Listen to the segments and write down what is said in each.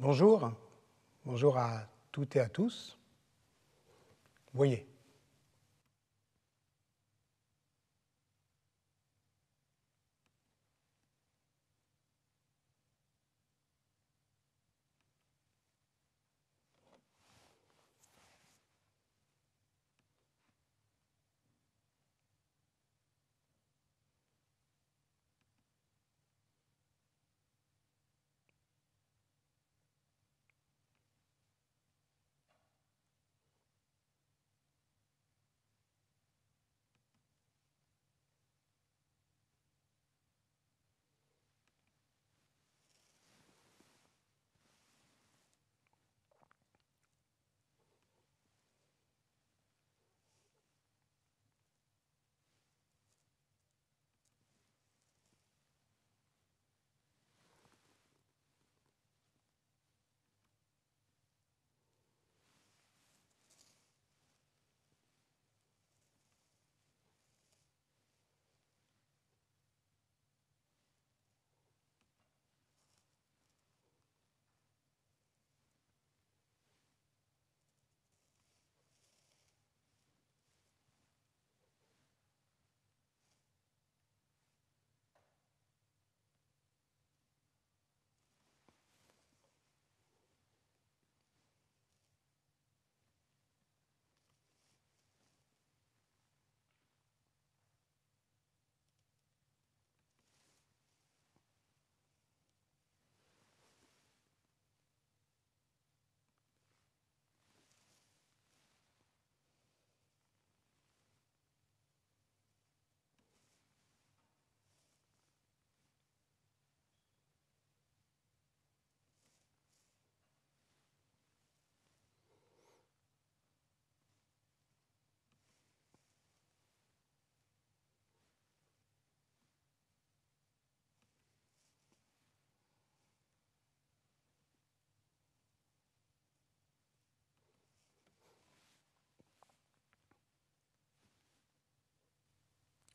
Bonjour, bonjour à toutes et à tous. Voyez,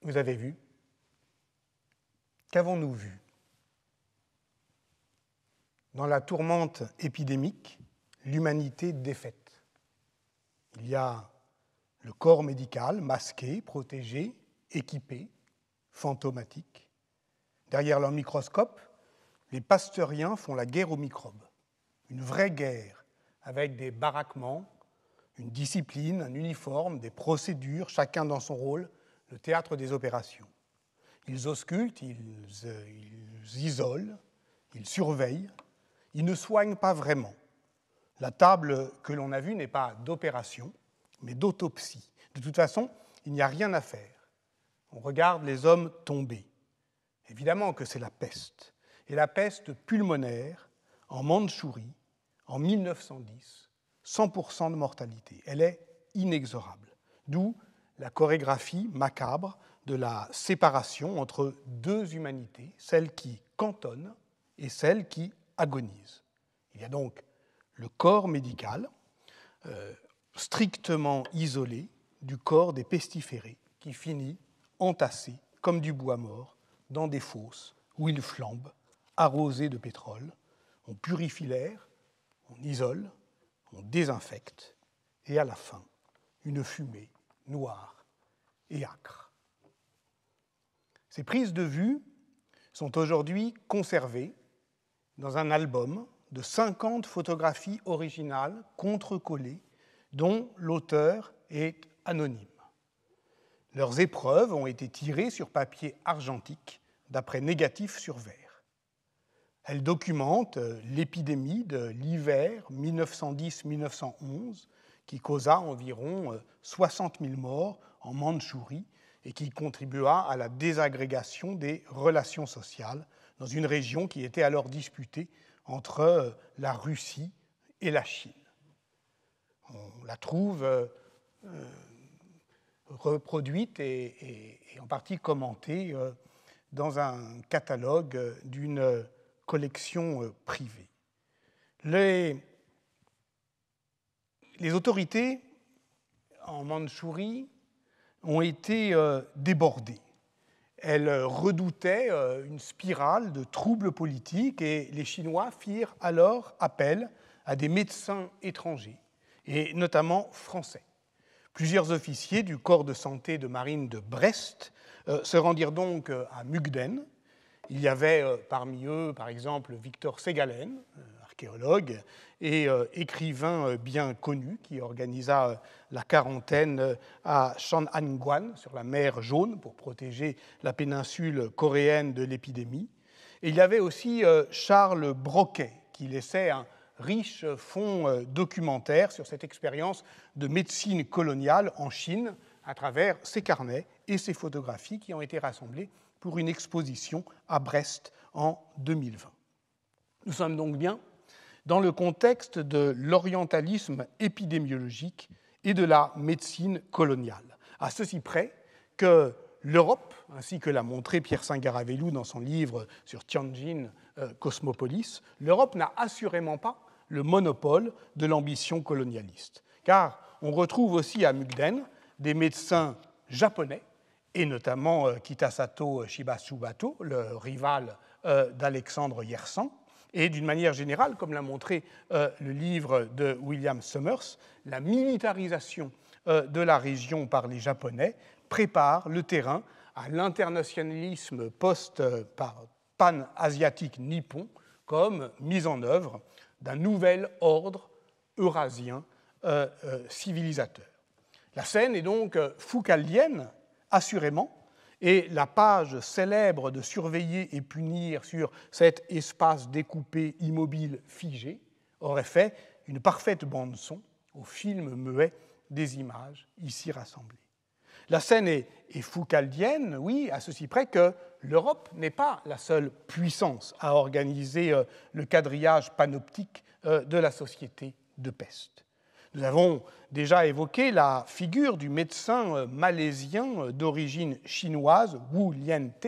Vous avez vu Qu'avons-nous vu Dans la tourmente épidémique, l'humanité défaite. Il y a le corps médical masqué, protégé, équipé, fantomatique. Derrière leur microscope, les pasteuriens font la guerre aux microbes. Une vraie guerre, avec des baraquements, une discipline, un uniforme, des procédures, chacun dans son rôle, le théâtre des opérations. Ils auscultent, euh, ils, isolent, ils surveillent, ils ne soignent pas vraiment. La table que l'on a vue n'est pas d'opération, mais d'autopsie. De toute façon, il n'y a rien à faire. On regarde les hommes tombés Évidemment que c'est la peste. Et la peste pulmonaire en Mandchourie, en 1910, 100% de mortalité. Elle est inexorable. D'où la chorégraphie macabre de la séparation entre deux humanités, celle qui cantonne et celle qui agonise. Il y a donc le corps médical, euh, strictement isolé du corps des pestiférés, qui finit entassé comme du bois mort dans des fosses où il flambe, arrosé de pétrole. On purifie l'air, on isole, on désinfecte, et à la fin, une fumée noire et Ces prises de vue sont aujourd'hui conservées dans un album de 50 photographies originales contrecollées dont l'auteur est anonyme. Leurs épreuves ont été tirées sur papier argentique d'après négatif sur verre. Elles documentent l'épidémie de l'hiver 1910-1911 qui causa environ 60 000 morts en Mandchourie et qui contribua à la désagrégation des relations sociales dans une région qui était alors disputée entre euh, la Russie et la Chine. On la trouve euh, euh, reproduite et, en partie commentée dans un catalogue d'une collection privée. Les, les autorités en Mandchourie ont été euh, débordées. Elles euh, redoutaient euh, une spirale de troubles politiques et les Chinois firent alors appel à des médecins étrangers, et notamment français. Plusieurs officiers du corps de santé de marine de Brest se rendirent donc à Mugden. Il y avait parmi eux, par exemple, Victor Segalen, archéologue et euh, écrivain euh, bien connu qui organisa euh, la quarantaine à Shan'anguan, sur la mer Jaune, pour protéger la péninsule coréenne de l'épidémie. Et il y avait aussi Charles Broquet, qui laissait un riche fonds documentaire sur cette expérience de médecine coloniale en Chine à travers ses carnets et ses photographies qui ont été rassemblées pour une exposition à Brest en 2020. Nous sommes donc bien dans le contexte de l'orientalisme épidémiologique et de la médecine coloniale. À ceci près que l'Europe, ainsi que l'a montré Pierre Saint-Garavelou dans son livre sur Tianjin euh, Cosmopolis, l'Europe n'a assurément pas le monopole de l'ambition colonialiste. Car on retrouve aussi à Mukden des médecins japonais, et notamment euh, Kitasato Shibasubato, le rival euh, d'Alexandre Yersan, et d'une manière générale, comme l'a montré euh, le livre de William Summers, la militarisation euh, de la région par les Japonais prépare le terrain à l'internationalisme post-pan-asiatique euh, nippon comme mise en œuvre d'un nouvel ordre eurasien civilisateur. La scène est donc foucaldienne, assurément, et la page célèbre de surveiller et punir sur cet espace découpé, immobile, figé, aurait fait une parfaite bande-son au film muet des images ici rassemblées. La scène est, foucaldienne, oui, à ceci près que l'Europe n'est pas la seule puissance à organiser euh, le quadrillage panoptique euh, de la société de peste. Nous avons déjà évoqué la figure du médecin euh, malaisien euh, d'origine chinoise, Wu Liente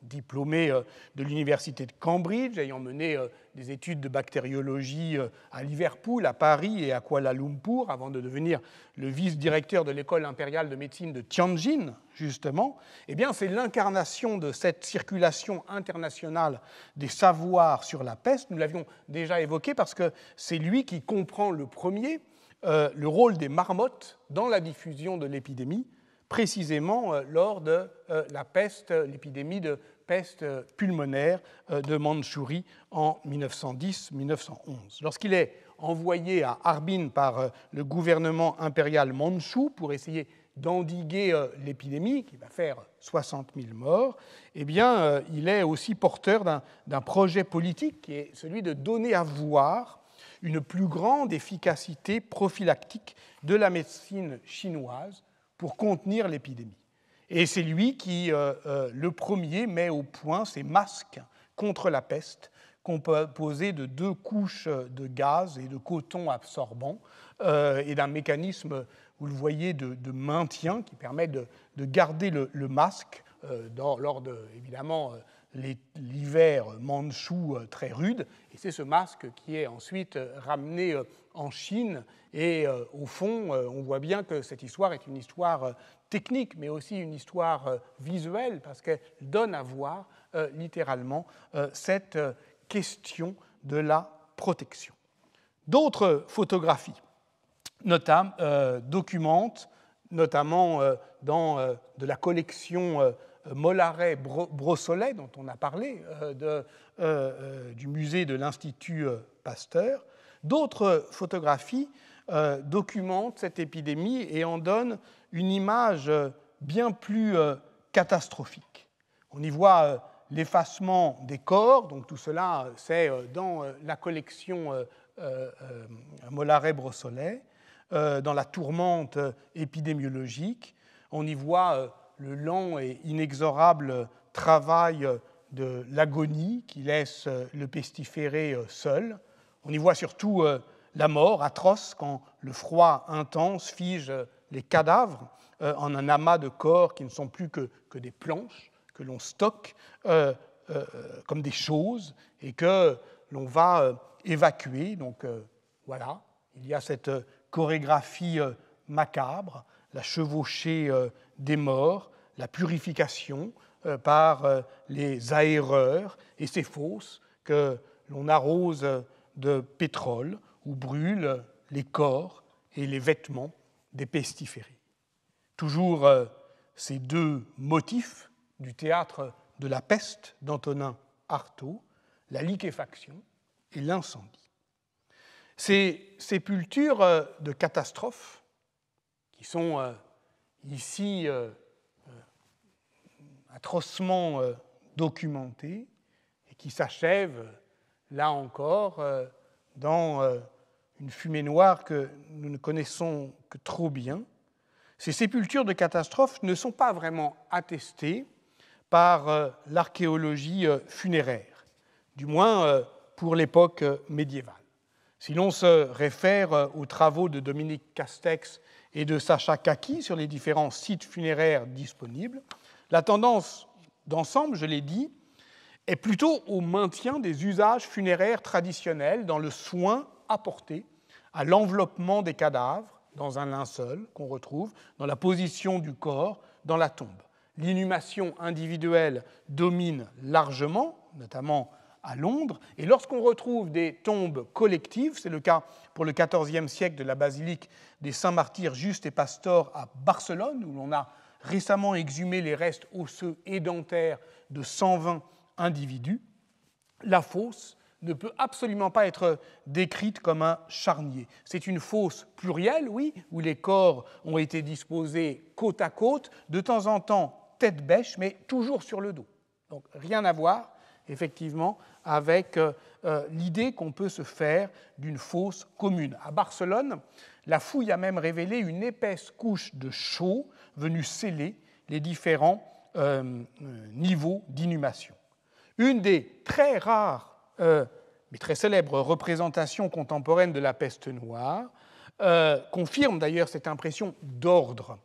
diplômé euh, de l'université de Cambridge, ayant mené des études de bactériologie à Liverpool, à Paris et à Kuala Lumpur, avant de devenir le vice-directeur de l'école impériale de médecine de Tianjin, justement, eh bien, c'est l'incarnation de cette circulation internationale des savoirs sur la peste. Nous l'avions déjà évoqué parce que c'est lui qui comprend le premier euh, le rôle des marmottes dans la diffusion de l'épidémie, précisément euh, lors de euh, la peste, l'épidémie de peste pulmonaire de Mandchourie en 1910-1911. Lorsqu'il est envoyé à Harbin par le gouvernement impérial mandchou pour essayer d'endiguer l'épidémie, qui va faire 60 000 morts, eh bien, il est aussi porteur d'un projet politique qui est celui de donner à voir une plus grande efficacité prophylactique de la médecine chinoise pour contenir l'épidémie. Et c'est lui qui, euh, euh, le premier, met au point ces masques contre la peste, composés de deux couches de gaz et de coton absorbant, euh, et d'un mécanisme, vous le voyez, de, maintien qui permet de, garder le masque euh, lors de, évidemment, euh, l'hiver mandchou euh, très rude. Et c'est ce masque qui est ensuite ramené en Chine. Et au fond, on voit bien que cette histoire est une histoire technique, mais aussi une histoire visuelle, parce qu'elle donne à voir littéralement cette question de la protection. D'autres photographies notamment documentent, notamment dans de la collection Mollaret Brossolet, dont on a parlé, euh, euh, euh, du musée de l'Institut Pasteur. D'autres photographies documentent cette épidémie et en donnent une image bien plus catastrophique. On y voit l'effacement des corps, donc tout cela, c'est dans la collection Mollaret-Brossolet, dans la tourmente épidémiologique. On y voit le lent et inexorable travail de l'agonie qui laisse euh, le pestiféré euh, seul. On y voit surtout euh, la mort atroce quand le froid intense fige les cadavres en un amas de corps qui ne sont plus que, des planches que l'on stocke comme des choses et que l'on va évacuer. Donc voilà, il y a cette chorégraphie macabre, la chevauchée des morts la purification euh, par euh, les aéreurs et ces fosses que l'on arrose euh, de pétrole ou brûle les corps et les vêtements des pestiférés. Toujours ces deux motifs du théâtre de la peste d'Antonin Artaud, la liquéfaction et l'incendie. Ces sépultures de catastrophes, qui sont ici atrocement euh, documenté et qui s'achève, là encore, euh, dans euh, une fumée noire que nous ne connaissons que trop bien. Ces sépultures de catastrophes ne sont pas vraiment attestées par l'archéologie funéraire, du moins pour l'époque médiévale. Si l'on se réfère aux travaux de Dominique Castex et de Sacha Kaki sur les différents sites funéraires disponibles, la tendance d'ensemble, je l'ai dit, est plutôt au maintien des usages funéraires traditionnels dans le soin apporté à l'enveloppement des cadavres dans un linceul qu'on retrouve, dans la position du corps dans la tombe. L'inhumation individuelle domine largement, notamment à Londres, et lorsqu'on retrouve des tombes collectives, c'est le cas pour le XIVe siècle de la basilique des Saints Martyrs Juste et Pastor à Barcelone, où l'on a récemment exhumé les restes osseux et dentaires de 120 individus, la fosse ne peut absolument pas être décrite comme un charnier. C'est une fosse plurielle, oui, où les corps ont été disposés côte à côte, de temps en temps tête bêche, mais toujours sur le dos. Donc rien à voir, effectivement, avec euh, euh, l'idée qu'on peut se faire d'une fosse commune. À Barcelone, la fouille a même révélé une épaisse couche de chaux Venu sceller les différents euh, euh, niveaux d'inhumation. Une des très rares, euh, mais très célèbres représentations contemporaines de la peste noire confirme d'ailleurs cette impression d'ordre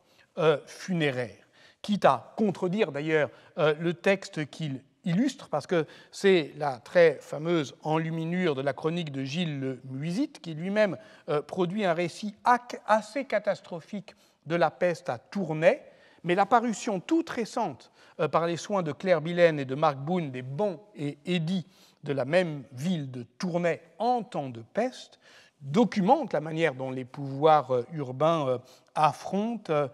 funéraire, quitte à contredire d'ailleurs le texte qu'il illustre, parce que c'est la très fameuse enluminure de la chronique de Gilles le Muisite, qui lui-même produit un récit assez catastrophique de la peste à Tournai, mais l'apparition toute récente euh, par les soins de Claire Bilaine et de Marc Boone des bons et édits de la même ville de Tournai en temps de peste documente la manière dont les pouvoirs euh, urbains euh, affrontent,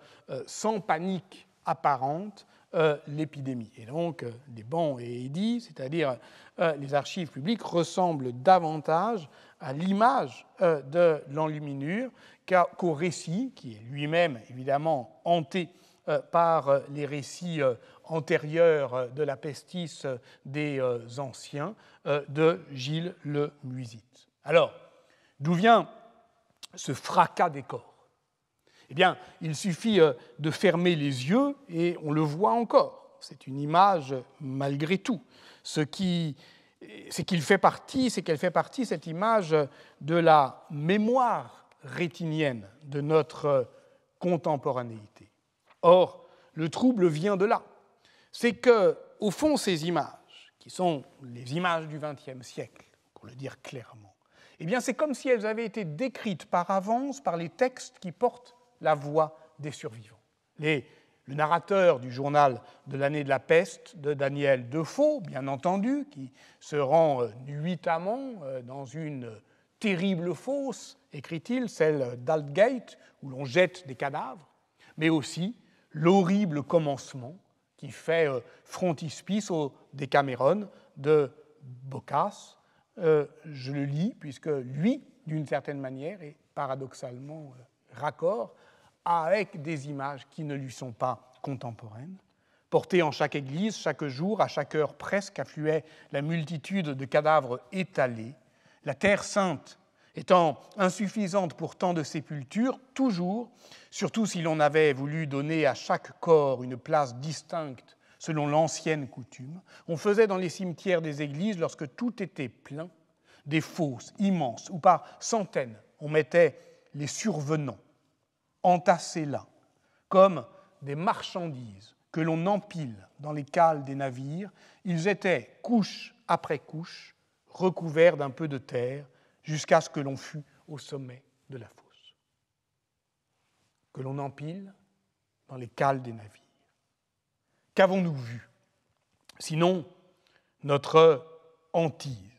sans panique apparente, euh, l'épidémie. Et donc, les euh, bancs et édits, c'est-à-dire euh, les archives publiques, ressemblent davantage à l'image de l'enluminure qu'au récit, qui est lui-même évidemment hanté par les récits antérieurs de la pestis des anciens de Gilles le Muisite. Alors, d'où vient ce fracas des corps eh il suffit euh, de fermer les yeux et on le voit encore. C'est une image malgré tout. Ce qui c'est qu'il fait partie, c'est qu'elle fait partie, cette image, de la mémoire rétinienne de notre contemporanéité. Or, le trouble vient de là. C'est que, au fond, ces images, qui sont les images du XXe siècle, pour le dire clairement, eh bien, c'est comme si elles avaient été décrites par avance par les textes qui portent la voix des survivants. le narrateur du journal de l'année de la peste de Daniel Defoe, bien entendu, qui se rend euh, nuitamment euh, dans une terrible fosse, écrit-il, celle d'Altgate, où l'on jette des cadavres, mais aussi l'horrible commencement qui fait euh, frontispice au Décameron de Bocas. je le lis, puisque lui, d'une certaine manière, est paradoxalement raccord avec des images qui ne lui sont pas contemporaines. portées en chaque église, chaque jour, à chaque heure presque, affluait la multitude de cadavres étalés. La terre sainte étant insuffisante pour tant de sépultures, toujours, surtout si l'on avait voulu donner à chaque corps une place distincte selon l'ancienne coutume, on faisait dans les cimetières des églises, lorsque tout était plein, des fosses immenses où par centaines on mettait les survenants entassés là, comme des marchandises que l'on empile dans les cales des navires, ils étaient, couche après couche, recouverts d'un peu de terre, jusqu'à ce que l'on fût au sommet de la fosse. Que l'on empile dans les cales des navires. Qu'avons-nous vu Sinon, notre hantise.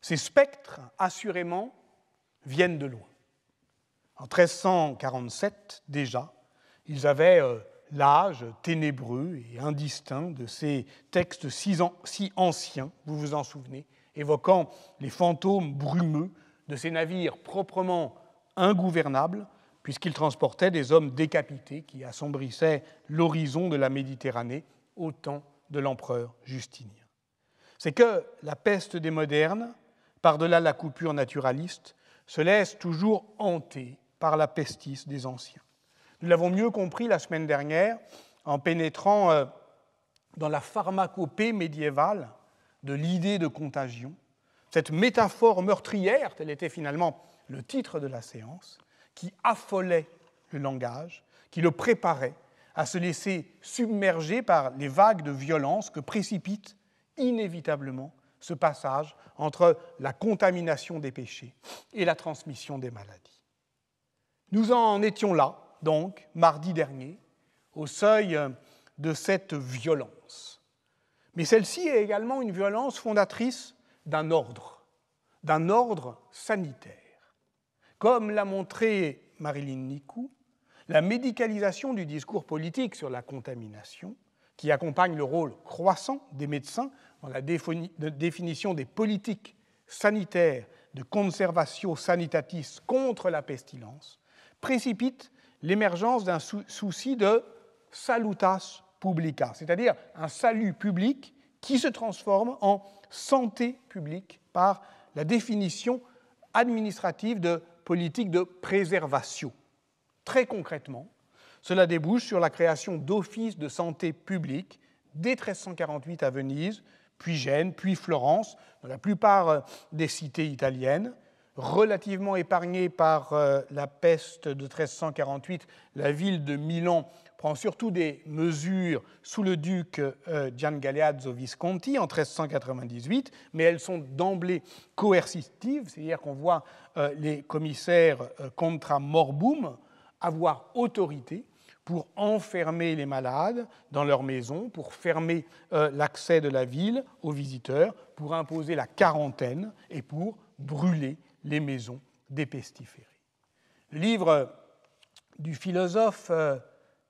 Ces spectres, assurément, viennent de loin. En 1347, déjà, ils avaient euh, l'âge ténébreux et indistinct de ces textes si, si anciens, vous vous en souvenez, évoquant les fantômes brumeux de ces navires proprement ingouvernables, puisqu'ils transportaient des hommes décapités qui assombrissaient l'horizon de la Méditerranée au temps de l'empereur Justinien. C'est que la peste des modernes, par-delà la coupure naturaliste, se laisse toujours hanter par la pestis des anciens. Nous l'avons mieux compris la semaine dernière en pénétrant euh, dans la pharmacopée médiévale de l'idée de contagion, cette métaphore meurtrière, tel était finalement le titre de la séance, qui affolait le langage, qui le préparait à se laisser submerger par les vagues de violence que précipite inévitablement ce passage entre la contamination des péchés et la transmission des maladies. Nous en étions là, donc, mardi dernier, au seuil euh, de cette violence. Mais celle-ci est également une violence fondatrice d'un ordre, d'un ordre sanitaire. Comme l'a montré Marilyn Nicou, la médicalisation du discours politique sur la contamination, qui accompagne le rôle croissant des médecins dans la définition des politiques sanitaires de conservation sanitatis contre la pestilence, précipite l'émergence d'un souci de salutas publica, c'est-à-dire un salut public qui se transforme en santé publique par la définition administrative de politique de préservation. Très concrètement, cela débouche sur la création d'offices de santé publique dès 1348 à Venise, puis Gênes, puis Florence, dans la plupart euh, des cités italiennes, relativement épargnée par euh, la peste de 1348, la ville de Milan prend surtout des mesures sous le duc euh, Gian Galeazzo Visconti en 1398, mais elles sont d'emblée coercitives, c'est-à-dire qu'on voit euh, les commissaires contra morbum avoir autorité pour enfermer les malades dans leur maison, pour fermer l'accès de la ville aux visiteurs, pour imposer la quarantaine et pour brûler les maisons des pestiférés. Livre du philosophe euh,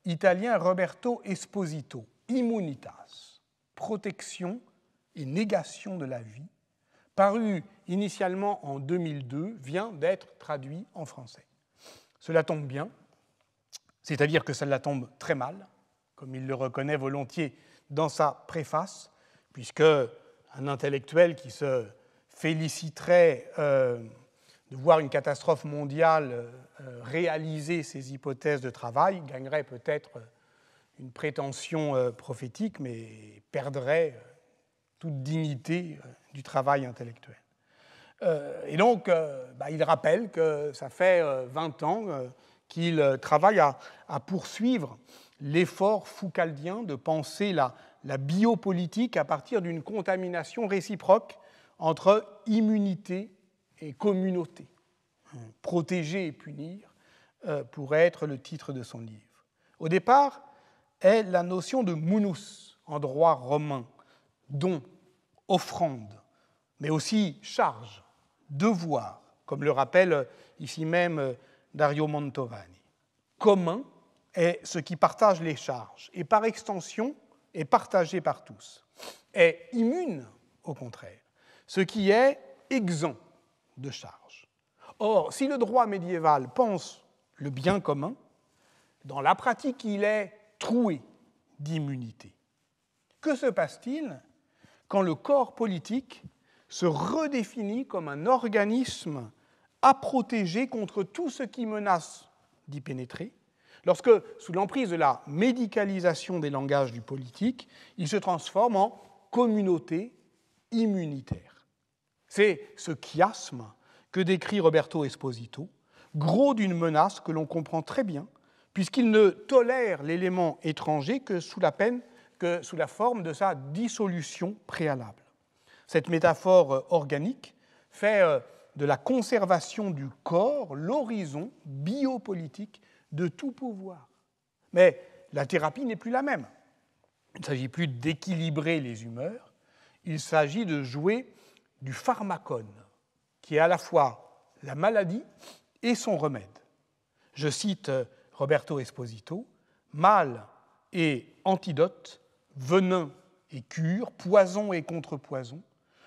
italien Roberto Esposito, Immunitas, Protection et négation de la vie, paru initialement en 2002, vient d'être traduit en français. Cela tombe bien, c'est-à-dire que cela tombe très mal, comme il le reconnaît volontiers dans sa préface, puisque un intellectuel qui se féliciterait euh, de voir une catastrophe mondiale euh, euh, réaliser ses hypothèses de travail gagnerait peut-être euh, une prétention prophétique, mais perdrait toute dignité du travail intellectuel. Et donc, bah, il rappelle que ça fait 20 ans qu'il travaille à, poursuivre l'effort foucaldien de penser la, la biopolitique à partir d'une contamination réciproque entre immunité et et communauté, protéger et punir, euh, pourrait être le titre de son livre. Au départ, est la notion de munus en droit romain, don, offrande, mais aussi charge, devoir, comme le rappelle euh, ici même euh, Dario Montovani. Commun est ce qui partage les charges et par extension est partagé par tous. Est immune, au contraire, ce qui est exempt de charge. Or, si le droit médiéval pense le bien commun, dans la pratique, il est troué d'immunité. Que se passe-t-il quand le corps politique se redéfinit comme un organisme à protéger contre tout ce qui menace d'y pénétrer, lorsque, sous l'emprise de la médicalisation des langages du politique, il se transforme en communauté immunitaire c'est ce chiasme que décrit Roberto Esposito, gros d'une menace que l'on comprend très bien, puisqu'il ne tolère l'élément étranger que sous la peine, que sous la forme de sa dissolution préalable. Cette métaphore organique fait euh, de la conservation du corps l'horizon biopolitique de tout pouvoir. Mais la thérapie n'est plus la même. Il ne s'agit plus d'équilibrer les humeurs, il s'agit de jouer du pharmacone, qui est à la fois la maladie et son remède. Je cite euh, Roberto Esposito, mal et antidote, venin et cure, poison et contrepoison.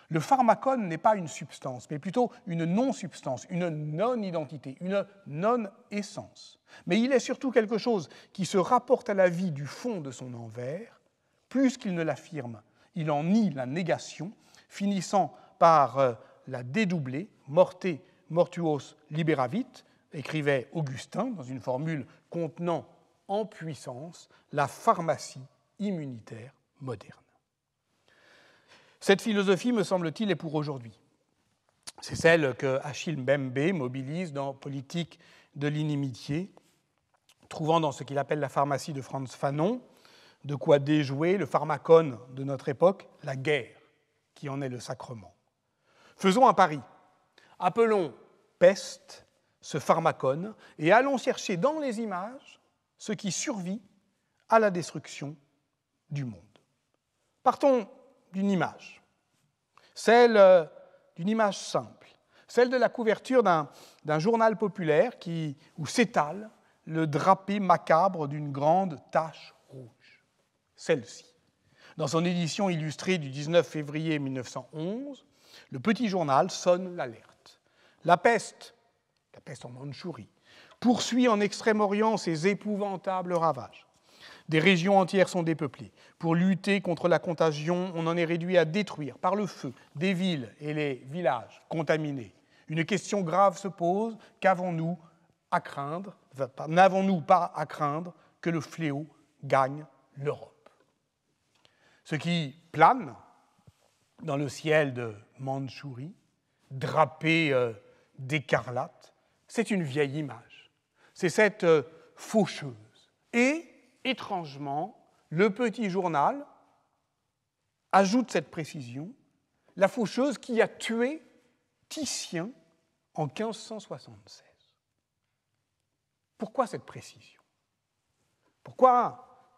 Le pharmacone n'est pas une substance, mais plutôt une non-substance, une non-identité, une non-essence. Mais il est surtout quelque chose qui se rapporte à la vie du fond de son envers, plus qu'il ne l'affirme. Il en nie la négation, finissant par euh, la dédoublée, morte mortuos liberavit, écrivait Augustin dans une formule contenant en puissance la pharmacie immunitaire moderne. Cette philosophie, me semble-t-il, est pour aujourd'hui. C'est celle que Achille Mbembe mobilise dans Politique de l'inimitié, trouvant dans ce qu'il appelle la pharmacie de Franz Fanon de quoi déjouer le pharmacone de notre époque, la guerre, qui en est le sacrement. Faisons un pari. Appelons peste ce pharmacone et allons chercher dans les images ce qui survit à la destruction du monde. Partons d'une image, celle euh, d'une image simple, celle de la couverture d'un journal populaire qui, où s'étale le drapé macabre d'une grande tache rouge, celle-ci. Dans son édition illustrée du 19 février 1911, le petit journal sonne l'alerte. La peste, la peste en Mandchourie, poursuit en Extrême-Orient ses épouvantables ravages. Des régions entières sont dépeuplées. Pour lutter contre la contagion, on en est réduit à détruire par le feu des villes et les villages contaminés. Une question grave se pose, qu'avons-nous à craindre N'avons-nous pas à craindre que le fléau gagne l'Europe Ce qui plane dans le ciel de Mandchourie, drapé euh, d'écarlate. C'est une vieille image. C'est cette euh, faucheuse. Et, étrangement, le petit journal ajoute cette précision la faucheuse qui a tué Titien en 1576. Pourquoi cette précision Pourquoi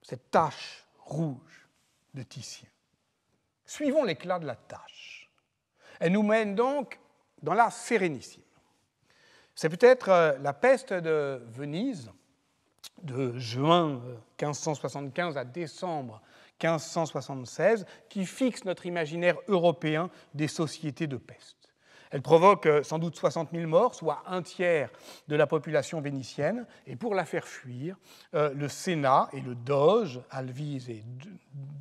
cette tache rouge de Titien Suivons l'éclat de la tâche. Elle nous mène donc dans la sérénissime. C'est peut-être euh, la peste de Venise de juin 1575 euh, à décembre 1576 qui fixe notre imaginaire européen des sociétés de peste. Elle provoque euh, sans doute 60 000 morts, soit un tiers de la population vénitienne. Et pour la faire fuir, euh, le Sénat et le Doge, Alvise et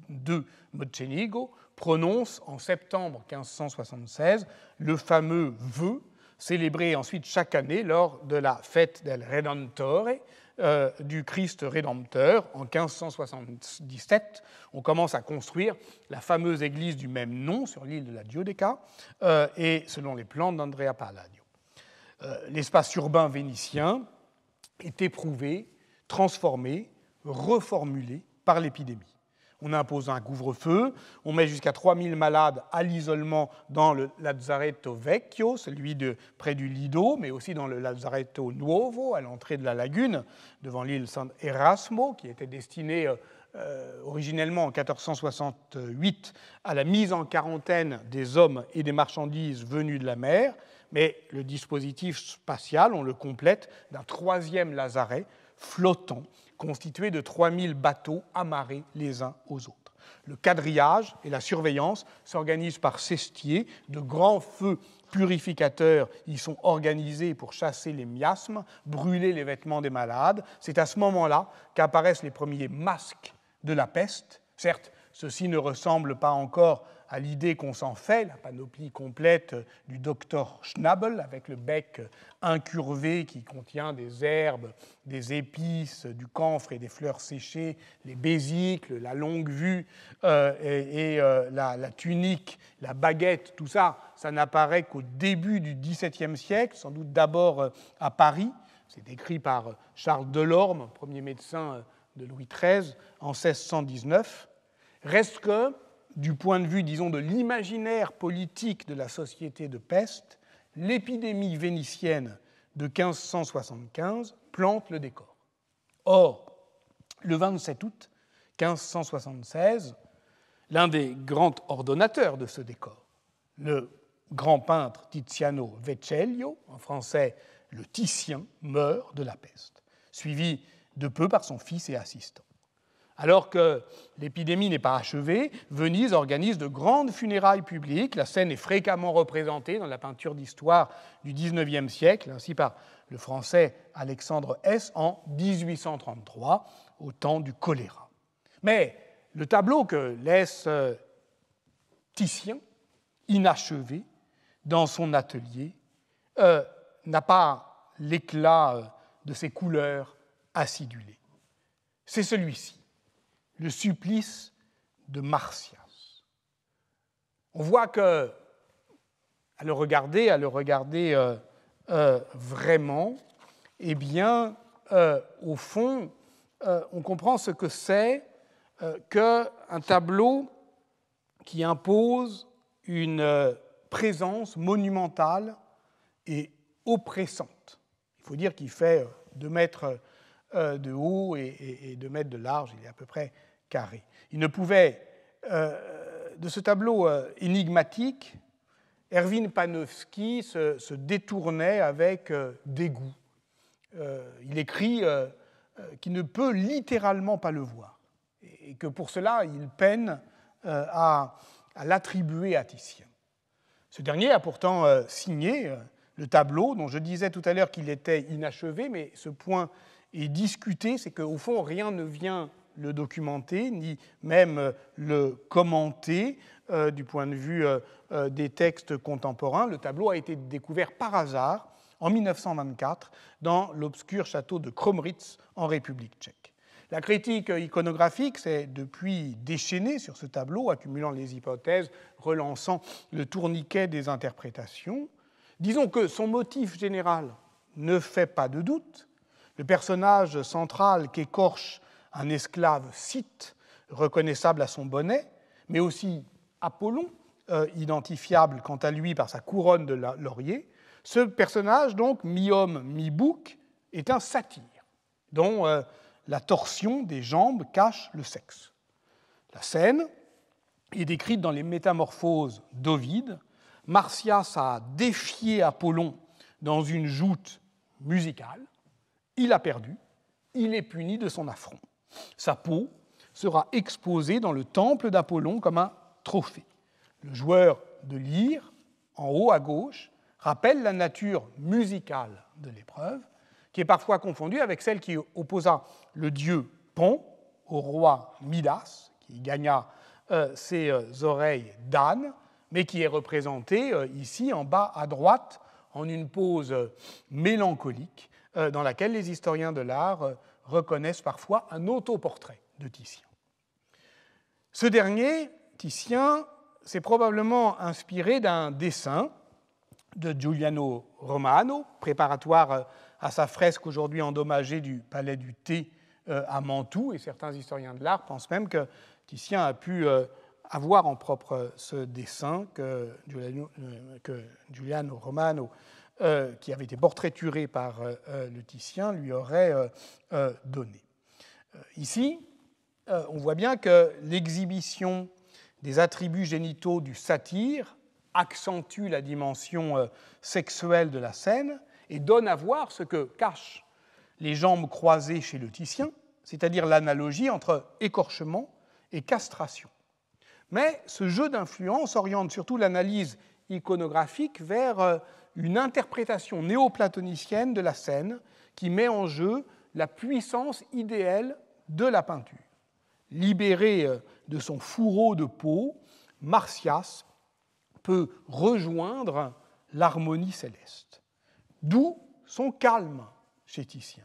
de Mocenigo, prononcent en septembre 1576 le fameux vœu célébré ensuite chaque année lors de la fête del Redentore, euh, du Christ rédempteur. En 1577, on commence à construire la fameuse église du même nom sur l'île de la Diodéca, euh, et selon les plans d'Andrea Palladio. Euh, l'espace urbain vénitien est éprouvé, transformé, reformulé par l'épidémie. On impose un couvre-feu, on met jusqu'à 3000 malades à l'isolement dans le Lazzaretto Vecchio, celui de près du Lido, mais aussi dans le Lazaretto Nuovo, à l'entrée de la lagune, devant l'île San Erasmo, qui était destinée euh, euh, originellement en 1468 à la mise en quarantaine des hommes et des marchandises venus de la mer. Mais le dispositif spatial, on le complète d'un troisième lazaret flottant constitué de 3000 bateaux amarrés les uns aux autres. Le quadrillage et la surveillance s'organisent par cestiers. De grands feux purificateurs y sont organisés pour chasser les miasmes, brûler les vêtements des malades. C'est à ce moment-là qu'apparaissent les premiers masques de la peste. Certes, ceux-ci ne ressemblent pas encore à l'idée qu'on s'en fait, la panoplie complète du docteur Schnabel, avec le bec incurvé qui contient des herbes, des épices, du camphre et des fleurs séchées, les bésicles, la longue vue euh, et, euh, la, la, tunique, la baguette, tout ça, ça n'apparaît qu'au début du XVIIe siècle, sans doute d'abord euh, à Paris. C'est écrit par Charles Delorme, premier médecin de Louis XIII, en 1619. Reste que du point de vue, disons, de l'imaginaire politique de la société de peste, l'épidémie vénitienne de 1575 plante le décor. Or, le 27 août 1576, l'un des grands ordonnateurs de ce décor, le grand peintre Tiziano Vecellio, en français le Titien, meurt de la peste, suivi de peu par son fils et assistant. Alors que l'épidémie n'est pas achevée, Venise organise de grandes funérailles publiques. La scène est fréquemment représentée dans la peinture d'histoire du XIXe siècle, ainsi par le français Alexandre S. en 1833, au temps du choléra. Mais le tableau que laisse euh, Titien, inachevé, dans son atelier, euh, n'a pas l'éclat euh, de ses couleurs acidulées. C'est celui-ci le supplice de Martias. On voit que, à le regarder, à le regarder euh, euh, vraiment, eh bien, euh, au fond, on comprend ce que c'est qu'un tableau qui impose une présence monumentale et oppressante. Il faut dire qu'il fait de mètres euh, de haut et, de mètres de large, il est à peu près carré. Il ne pouvait, euh, de ce tableau euh, énigmatique, Erwin Panofsky se, détournait avec dégoût. il écrit qu'il ne peut littéralement pas le voir et que pour cela, il peine à, à l'attribuer à Titien. Ce dernier a pourtant signé le tableau dont je disais tout à l'heure qu'il était inachevé, mais ce point et discuter, c'est qu'au fond, rien ne vient le documenter, ni même le commenter euh, du point de vue euh, euh, des textes contemporains. Le tableau a été découvert par hasard en 1924 dans l'obscur château de Kromritz en République tchèque. La critique iconographique s'est depuis déchaînée sur ce tableau, accumulant les hypothèses, relançant le tourniquet des interprétations. Disons que son motif général ne fait pas de doute, le personnage central qu'écorche un esclave Scythe, reconnaissable à son bonnet, mais aussi Apollon, euh, identifiable quant à lui par sa couronne de laurier, ce personnage, donc mi-homme, mi-bouc, est un satyre dont euh, la torsion des jambes cache le sexe. La scène est décrite dans les Métamorphoses d'Ovide. Marcias a défié Apollon dans une joute musicale. Il a perdu, il est puni de son affront. Sa peau sera exposée dans le temple d'Apollon comme un trophée. Le joueur de lyre, en haut à gauche, rappelle la nature musicale de l'épreuve, qui est parfois confondue avec celle qui opposa le dieu pont au roi Midas, qui gagna euh, ses euh, oreilles d'âne, mais qui est représentée euh, ici en bas à droite en une pose mélancolique euh, dans laquelle les historiens de l'art euh, reconnaissent parfois un autoportrait de Titien. Ce dernier, Titien, s'est probablement inspiré d'un dessin de Giuliano Romano, préparatoire euh, à sa fresque aujourd'hui endommagée du Palais du Thé à Mantoue, et certains historiens de l'art pensent même que Titien a pu avoir en propre ce dessin que Giuliano, que Giuliano Romano euh, qui avait été portraituré par euh, euh, le Titien, lui aurait donné. ici, on voit bien que l'exhibition des attributs génitaux du satyre accentue la dimension sexuelle de la scène et donne à voir ce que cachent les jambes croisées chez le Titien, c'est-à-dire l'analogie entre écorchement et castration. Mais ce jeu d'influence oriente surtout l'analyse iconographique vers une interprétation néoplatonicienne de la scène qui met en jeu la puissance idéale de la peinture. Libéré euh, de son fourreau de peau, Martias peut rejoindre l'harmonie céleste. D'où son calme Titien,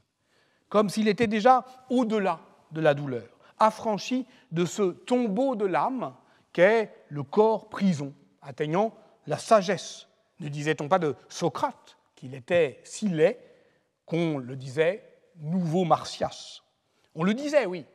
comme s'il était déjà au-delà de la douleur, affranchi de ce tombeau de l'âme qu'est le corps prison, atteignant la sagesse ne disait-on pas de Socrate qu'il était si laid qu'on le disait nouveau Martias On le disait, oui.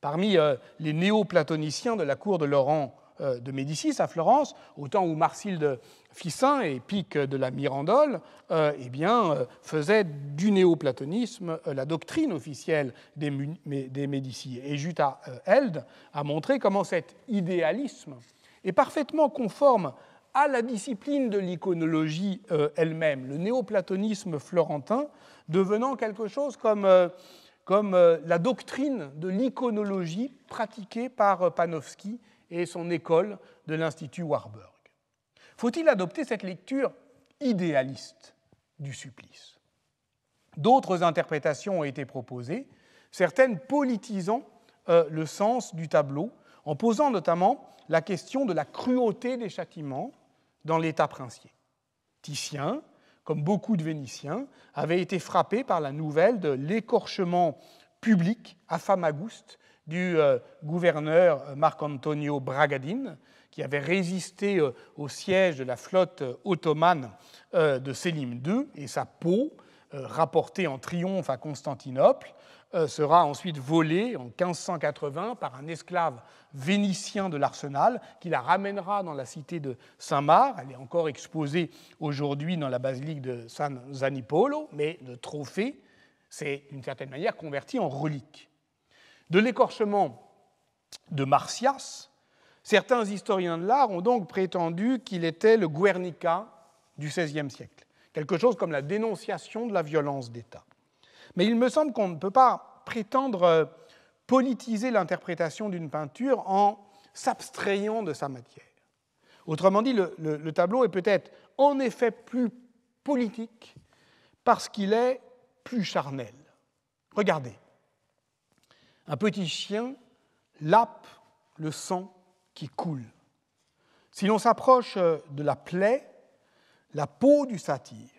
Parmi euh, les néoplatoniciens de la cour de Laurent euh, de Médicis à Florence, au temps où Marsile de Ficin et Pic de la Mirandole euh, eh bien, faisaient du néoplatonisme la doctrine officielle des, des Médicis. Et Jutta Held a montré comment cet idéalisme est parfaitement conforme à la discipline de l'iconologie euh, elle-même, le néoplatonisme florentin devenant quelque chose comme, euh, euh, la doctrine de l'iconologie pratiquée par Panofsky et son école de l'Institut Warburg. Faut-il adopter cette lecture idéaliste du supplice D'autres interprétations ont été proposées, certaines politisant le sens du tableau, en posant notamment la question de la cruauté des châtiments dans l'État princier. Titien, comme beaucoup de Vénitiens, avait été frappé par la nouvelle de l'écorchement public à Famagouste du euh, gouverneur euh, Marc-Antonio Bragadine, qui avait résisté euh, au siège de la flotte ottomane de Selim II, et sa peau, rapportée en triomphe à Constantinople, euh, sera ensuite volée en 1580 par un esclave vénitien de l'arsenal qui la ramènera dans la cité de Saint-Marc. Elle est encore exposée aujourd'hui dans la basilique de San Zanipolo, mais le trophée s'est d'une certaine manière converti en relique. De l'écorchement de Marcias, certains historiens de l'art ont donc prétendu qu'il était le Guernica du XVIe siècle, quelque chose comme la dénonciation de la violence d'État. Mais il me semble qu'on ne peut pas prétendre euh, politiser l'interprétation d'une peinture en s'abstrayant de sa matière. Autrement dit, le, tableau est peut-être en effet plus politique parce qu'il est plus charnel. Regardez, un petit chien lape le sang qui coule. Si l'on s'approche euh, de la plaie, la peau du satyre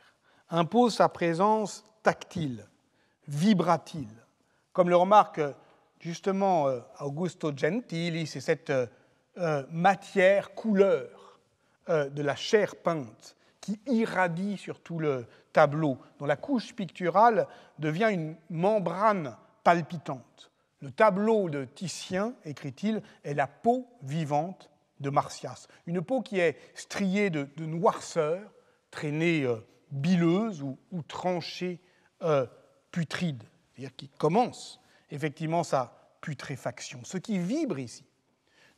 impose sa présence tactile vibra-t-il Comme le remarque euh, justement euh, Augusto Gentili, c'est cette euh, matière couleur de la chair peinte qui irradie sur tout le tableau, dont la couche picturale devient une membrane palpitante. Le tableau de Titien, écrit-il, est la peau vivante de Martias. Une peau qui est striée de, noirceur, traînée bileuse ou, tranchée putride, c'est-à-dire qui commence effectivement sa putréfaction. Ce qui vibre ici,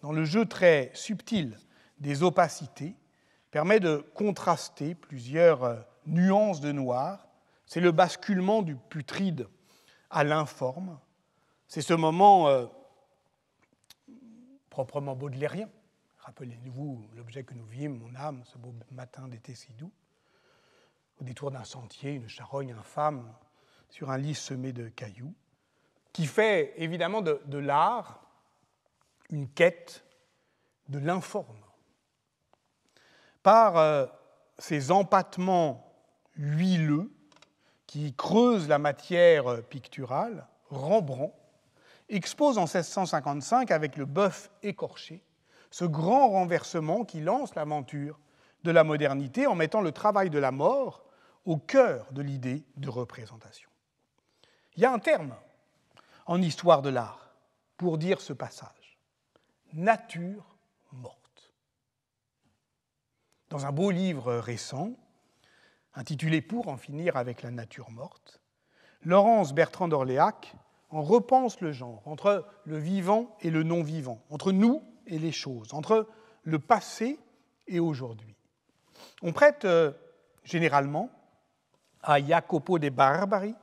dans le jeu très subtil des opacités, permet de contraster plusieurs euh, nuances de noir. C'est le basculement du putride à l'informe. C'est ce moment euh, proprement baudelairien. Rappelez-vous l'objet que nous vîmes, mon âme, ce beau matin d'été si doux. Au détour d'un sentier, une charogne infâme sur un lit semé de cailloux, qui fait évidemment de, l'art une quête de l'informe. Par euh, ces empattements huileux qui creusent la matière picturale, Rembrandt expose en 1655 avec le bœuf écorché ce grand renversement qui lance l'aventure de la modernité en mettant le travail de la mort au cœur de l'idée de représentation. Il y a un terme en histoire de l'art pour dire ce passage. Nature morte. Dans un beau livre récent, intitulé Pour en finir avec la nature morte, Laurence Bertrand d'Orléac en repense le genre, entre le vivant et le non-vivant, entre nous et les choses, entre le passé et aujourd'hui. On prête euh, généralement à Jacopo de Barbari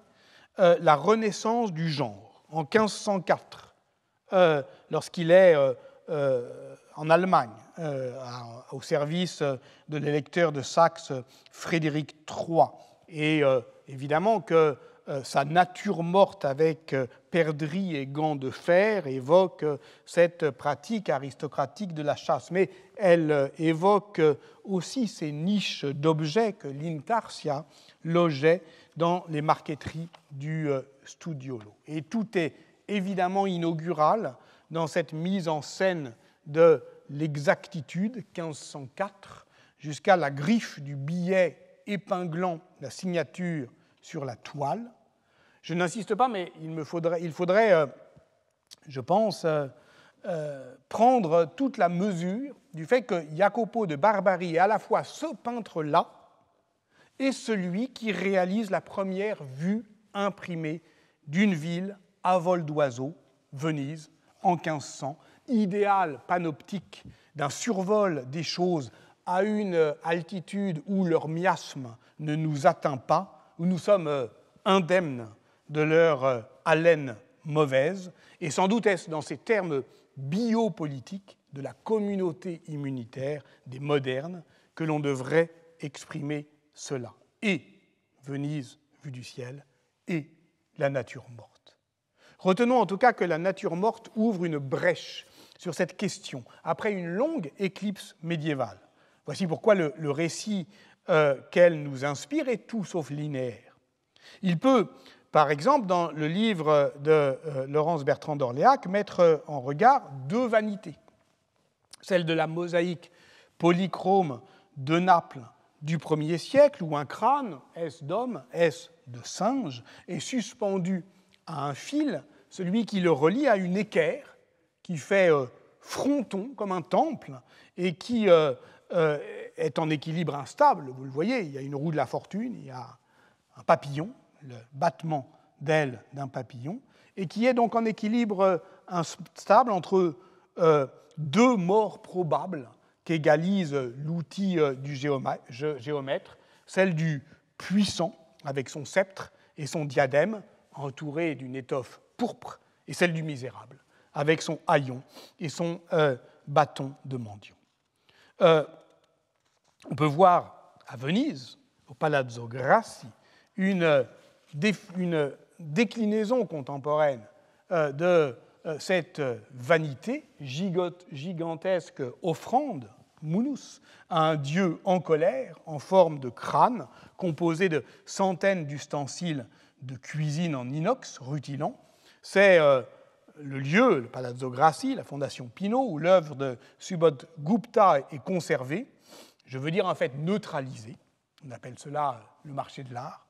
euh, la renaissance du genre en 1504, euh, lorsqu'il est euh, en Allemagne, au service de l'électeur de Saxe Frédéric III. Et évidemment que euh, sa nature morte avec euh, perdrix et gants de fer évoque euh, cette pratique aristocratique de la chasse, mais elle évoque aussi ces niches d'objets que l'intarsia logeait dans les marqueteries du studiolo. Et tout est évidemment inaugural dans cette mise en scène de l'exactitude 1504 jusqu'à la griffe du billet épinglant la signature sur la toile. Je n'insiste pas, mais il, me faudrait, il faudrait, euh, je pense, euh, euh, prendre toute la mesure du fait que Jacopo de Barbarie est à la fois ce peintre-là et celui qui réalise la première vue imprimée d'une ville à vol d'oiseau, Venise, en 1500, idéal panoptique d'un survol des choses à une altitude où leur miasme ne nous atteint pas, où nous sommes euh, indemnes de leur euh, haleine mauvaise, et sans doute est-ce dans ces termes biopolitiques de la communauté immunitaire des modernes que l'on devrait exprimer cela. Et Venise vue du ciel, et la nature morte. Retenons en tout cas que la nature morte ouvre une brèche sur cette question, après une longue éclipse médiévale. Voici pourquoi le, le récit euh, qu'elle nous inspire est tout sauf linéaire. Il peut, par exemple, dans le livre de euh, Laurence Bertrand d'Orléac, mettre en regard deux vanités, celle de la mosaïque polychrome de Naples du 1er siècle, où un crâne, S d'homme, S de singe, est suspendu à un fil, celui qui le relie à une équerre qui fait euh, fronton comme un temple et qui est en équilibre instable, vous le voyez, il y a une roue de la fortune, il y a un papillon, le battement d'aile d'un papillon, et qui est donc en équilibre instable entre euh, deux morts probables qu'égalise l'outil euh, du géomètre, celle du puissant avec son sceptre et son diadème entouré d'une étoffe pourpre, et celle du misérable avec son haillon et son euh, bâton de mendiant. On peut voir à Venise, au Palazzo Grassi, une, déclinaison contemporaine euh, de euh, cette vanité, gigantesque offrande, munus à un dieu en colère, en forme de crâne, composé de centaines d'ustensiles de cuisine en inox rutilant. C'est euh, le lieu, le Palazzo Grassi, la Fondation Pinault, où l'œuvre de Subodh Gupta est conservée je veux dire en fait neutraliser. On appelle cela euh, le marché de l'art,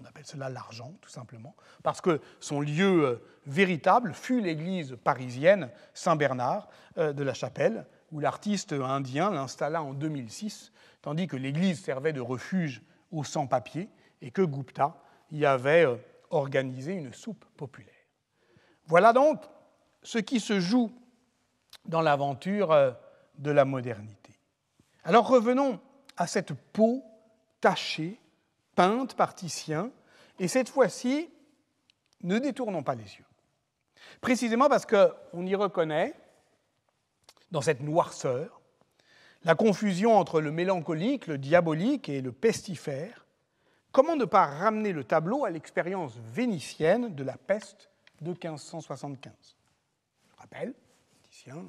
on appelle cela l'argent tout simplement, parce que son lieu euh, véritable fut l'église parisienne Saint-Bernard euh, de la Chapelle, où l'artiste indien l'installa en 2006, tandis que l'église servait de refuge aux sans-papiers et que Gupta y avait organisé une soupe populaire. Voilà donc ce qui se joue dans l'aventure de la modernité. Alors revenons à cette peau tachée, peinte par Titien, et cette fois-ci, ne détournons pas les yeux. Précisément parce qu'on y reconnaît, dans cette noirceur, la confusion entre le mélancolique, le diabolique et le pestifère, comment ne pas ramener le tableau à l'expérience vénitienne de la peste de 1575 Je rappelle, Titien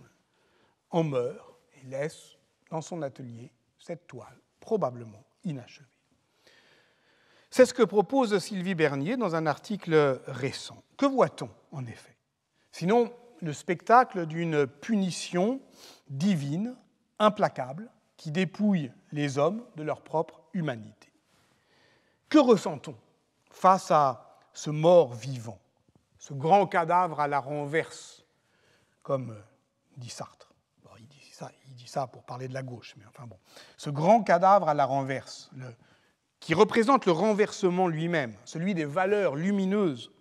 en meurt et laisse dans son atelier cette toile, probablement inachevée. C'est ce que propose Sylvie Bernier dans un article récent. Que voit-on en effet Sinon, le spectacle d'une punition divine, implacable, qui dépouille les hommes de leur propre humanité. Que ressent-on face à ce mort vivant, ce grand cadavre à la renverse, comme dit Sartre il dit ça pour parler de la gauche, mais enfin bon. Ce grand cadavre à la renverse, qui représente le renversement lui-même, celui des valeurs lumineuses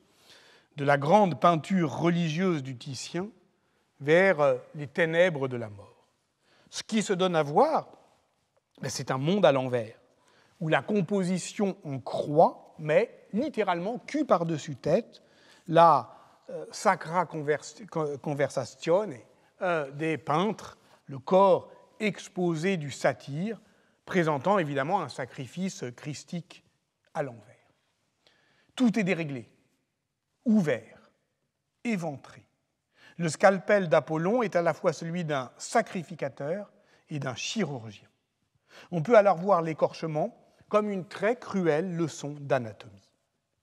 de la grande peinture religieuse du Titien vers euh, les ténèbres de la mort. Ce qui se donne à voir, ben, c'est un monde à l'envers, où la composition en croix met littéralement cul par-dessus tête la euh, sacra conversazione euh, des peintres le corps exposé du satyre, présentant évidemment un sacrifice christique à l'envers. Tout est déréglé, ouvert, éventré. Le scalpel d'Apollon est à la fois celui d'un sacrificateur et d'un chirurgien. On peut alors voir l'écorchement comme une très cruelle leçon d'anatomie.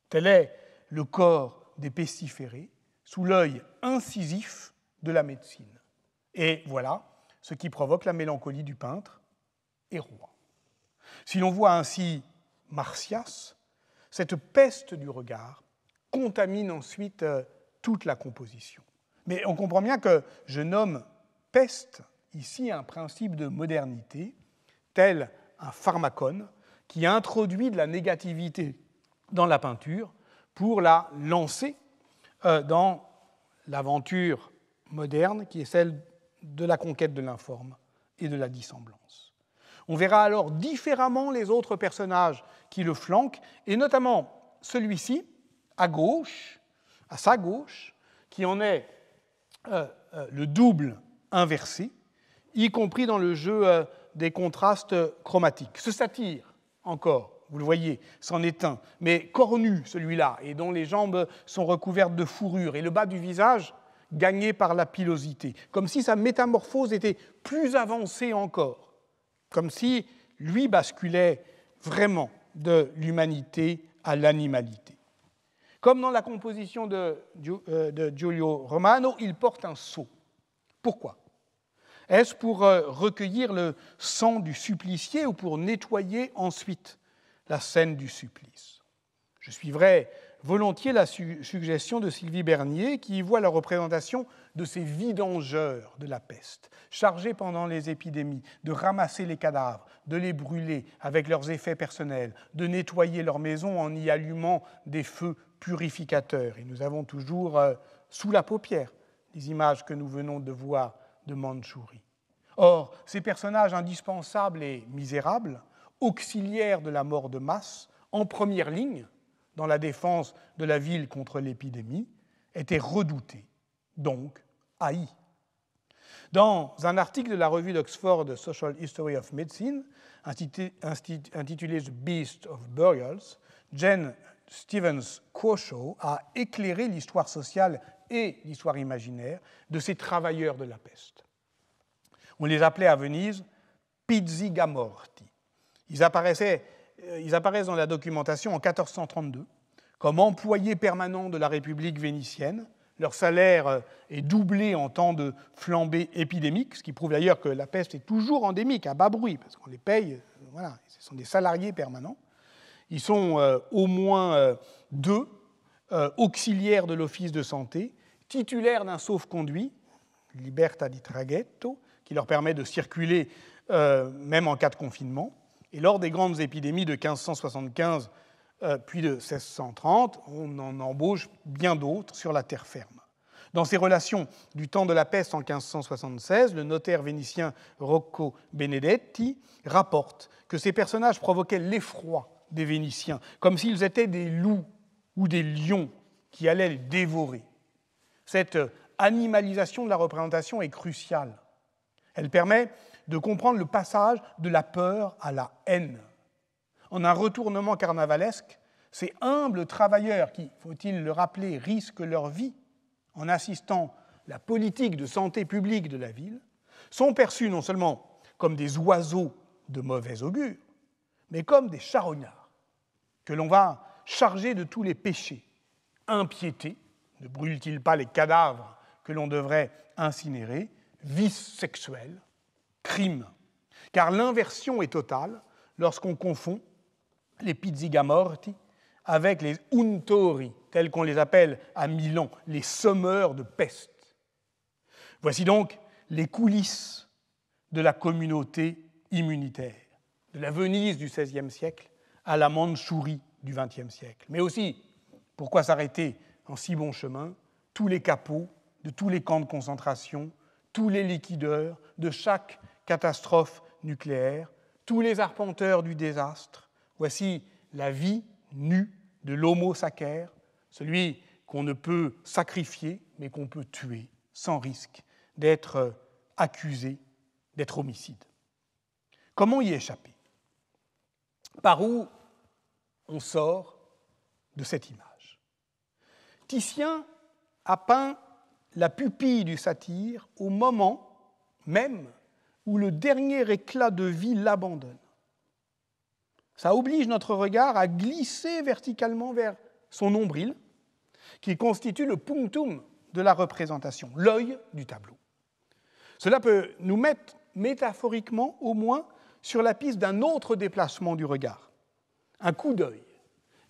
Tel est le corps des pestiférés sous l'œil incisif de la médecine. Et voilà ce qui provoque la mélancolie du peintre et roi. Si l'on voit ainsi Martias, cette peste du regard contamine ensuite euh, toute la composition. Mais on comprend bien que je nomme peste ici un principe de modernité, tel un pharmacone, qui introduit de la négativité dans la peinture pour la lancer euh, dans l'aventure moderne qui est celle de la conquête de l'informe et de la dissemblance. On verra alors différemment les autres personnages qui le flanquent, et notamment celui-ci, à gauche, à sa gauche, qui en est euh, euh, le double inversé, y compris dans le jeu euh, des contrastes chromatiques. Ce satire, encore, vous le voyez, s'en est un, mais cornu celui-là, et dont les jambes sont recouvertes de fourrure, et le bas du visage gagné par la pilosité, comme si sa métamorphose était plus avancée encore, comme si lui basculait vraiment de l'humanité à l'animalité. Comme dans la composition de, euh, Giulio Romano, il porte un sceau. Pourquoi Est-ce pour euh, recueillir le sang du supplicié ou pour nettoyer ensuite la scène du supplice Je suivrai volontiers la suggestion de Sylvie Bernier, qui y voit la représentation de ces vidangeurs de la peste, chargés pendant les épidémies de ramasser les cadavres, de les brûler avec leurs effets personnels, de nettoyer leurs maisons en y allumant des feux purificateurs. Et nous avons toujours euh, sous la paupière les images que nous venons de voir de Mandchourie. Or, ces personnages indispensables et misérables, auxiliaires de la mort de masse, en première ligne, dans la défense de la ville contre l'épidémie était redouté, donc haï. Dans un article de la revue d'Oxford Social History of Medicine, intitulé The Beast of Burials, Jen Stevens Quoshaw a éclairé l'histoire sociale et l'histoire imaginaire de ces travailleurs de la peste. On les appelait à Venise pizzigamorti. Ils apparaissaient euh, ils apparaissent dans la documentation en 1432 comme employés permanents de la République vénitienne. Leur salaire euh, est doublé en temps de flambée épidémique, ce qui prouve d'ailleurs que la peste est toujours endémique, à bas bruit, parce qu'on les paye, euh, voilà, ce sont des salariés permanents. Ils sont au moins deux auxiliaires de l'office de santé, titulaires d'un sauf-conduit, liberta di traghetto, qui leur permet de circuler même en cas de confinement. Et lors des grandes épidémies de 1575 euh, puis de 1630, on en embauche bien d'autres sur la terre ferme. Dans ses relations du temps de la peste en 1576, le notaire vénitien Rocco Benedetti rapporte que ces personnages provoquaient l'effroi des Vénitiens, comme s'ils étaient des loups ou des lions qui allaient les dévorer. Cette animalisation de la représentation est cruciale. Elle permet de comprendre le passage de la peur à la haine. En un retournement carnavalesque, ces humbles travailleurs qui, faut-il le rappeler, risquent leur vie en assistant la politique de santé publique de la ville, sont perçus non seulement comme des oiseaux de mauvais augure, mais comme des charognards que l'on va charger de tous les péchés. Impiété, ne brûlent-ils pas les cadavres que l'on devrait incinérer, vice sexuel, crime. Car l'inversion est totale lorsqu'on confond les pizzigamorti avec les untori, tels qu'on les appelle à Milan, les semeurs de peste. Voici donc les coulisses de la communauté immunitaire, de la Venise du XVIe siècle à la Mandchourie du XXe siècle. Mais aussi, pourquoi s'arrêter en si bon chemin Tous les capots de tous les camps de concentration, tous les liquideurs de chaque catastrophe nucléaire, tous les arpenteurs du désastre, voici la vie nue de l'homo sacer, celui qu'on ne peut sacrifier, mais qu'on peut tuer sans risque d'être accusé d'être homicide. Comment y échapper Par où on sort de cette image Titien a peint la pupille du satyre au moment même où le dernier éclat de vie l'abandonne. Ça oblige notre regard à glisser verticalement vers son nombril, qui constitue le punctum de la représentation, l'œil du tableau. Cela peut nous mettre métaphoriquement au moins sur la piste d'un autre déplacement du regard, un coup d'œil,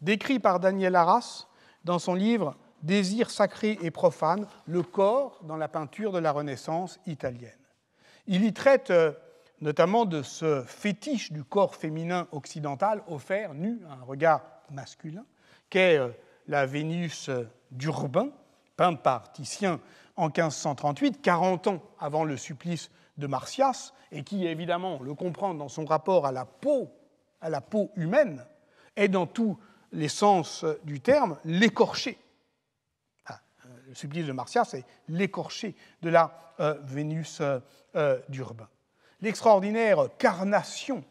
décrit par Daniel Arras dans son livre Désir sacré et profane, le corps dans la peinture de la Renaissance italienne. Il y traite euh, notamment de ce fétiche du corps féminin occidental offert nu à un regard masculin, qu'est euh, la Vénus euh, d'Urbain, peinte par Titien en 1538, 40 ans avant le supplice de Marcias, et qui, évidemment, le comprend dans son rapport à la peau, à la peau humaine, est dans tous les sens du terme l'écorché le supplice de Martia, c'est l'écorché de la euh, Vénus euh, euh, d'Urbain. L'extraordinaire carnation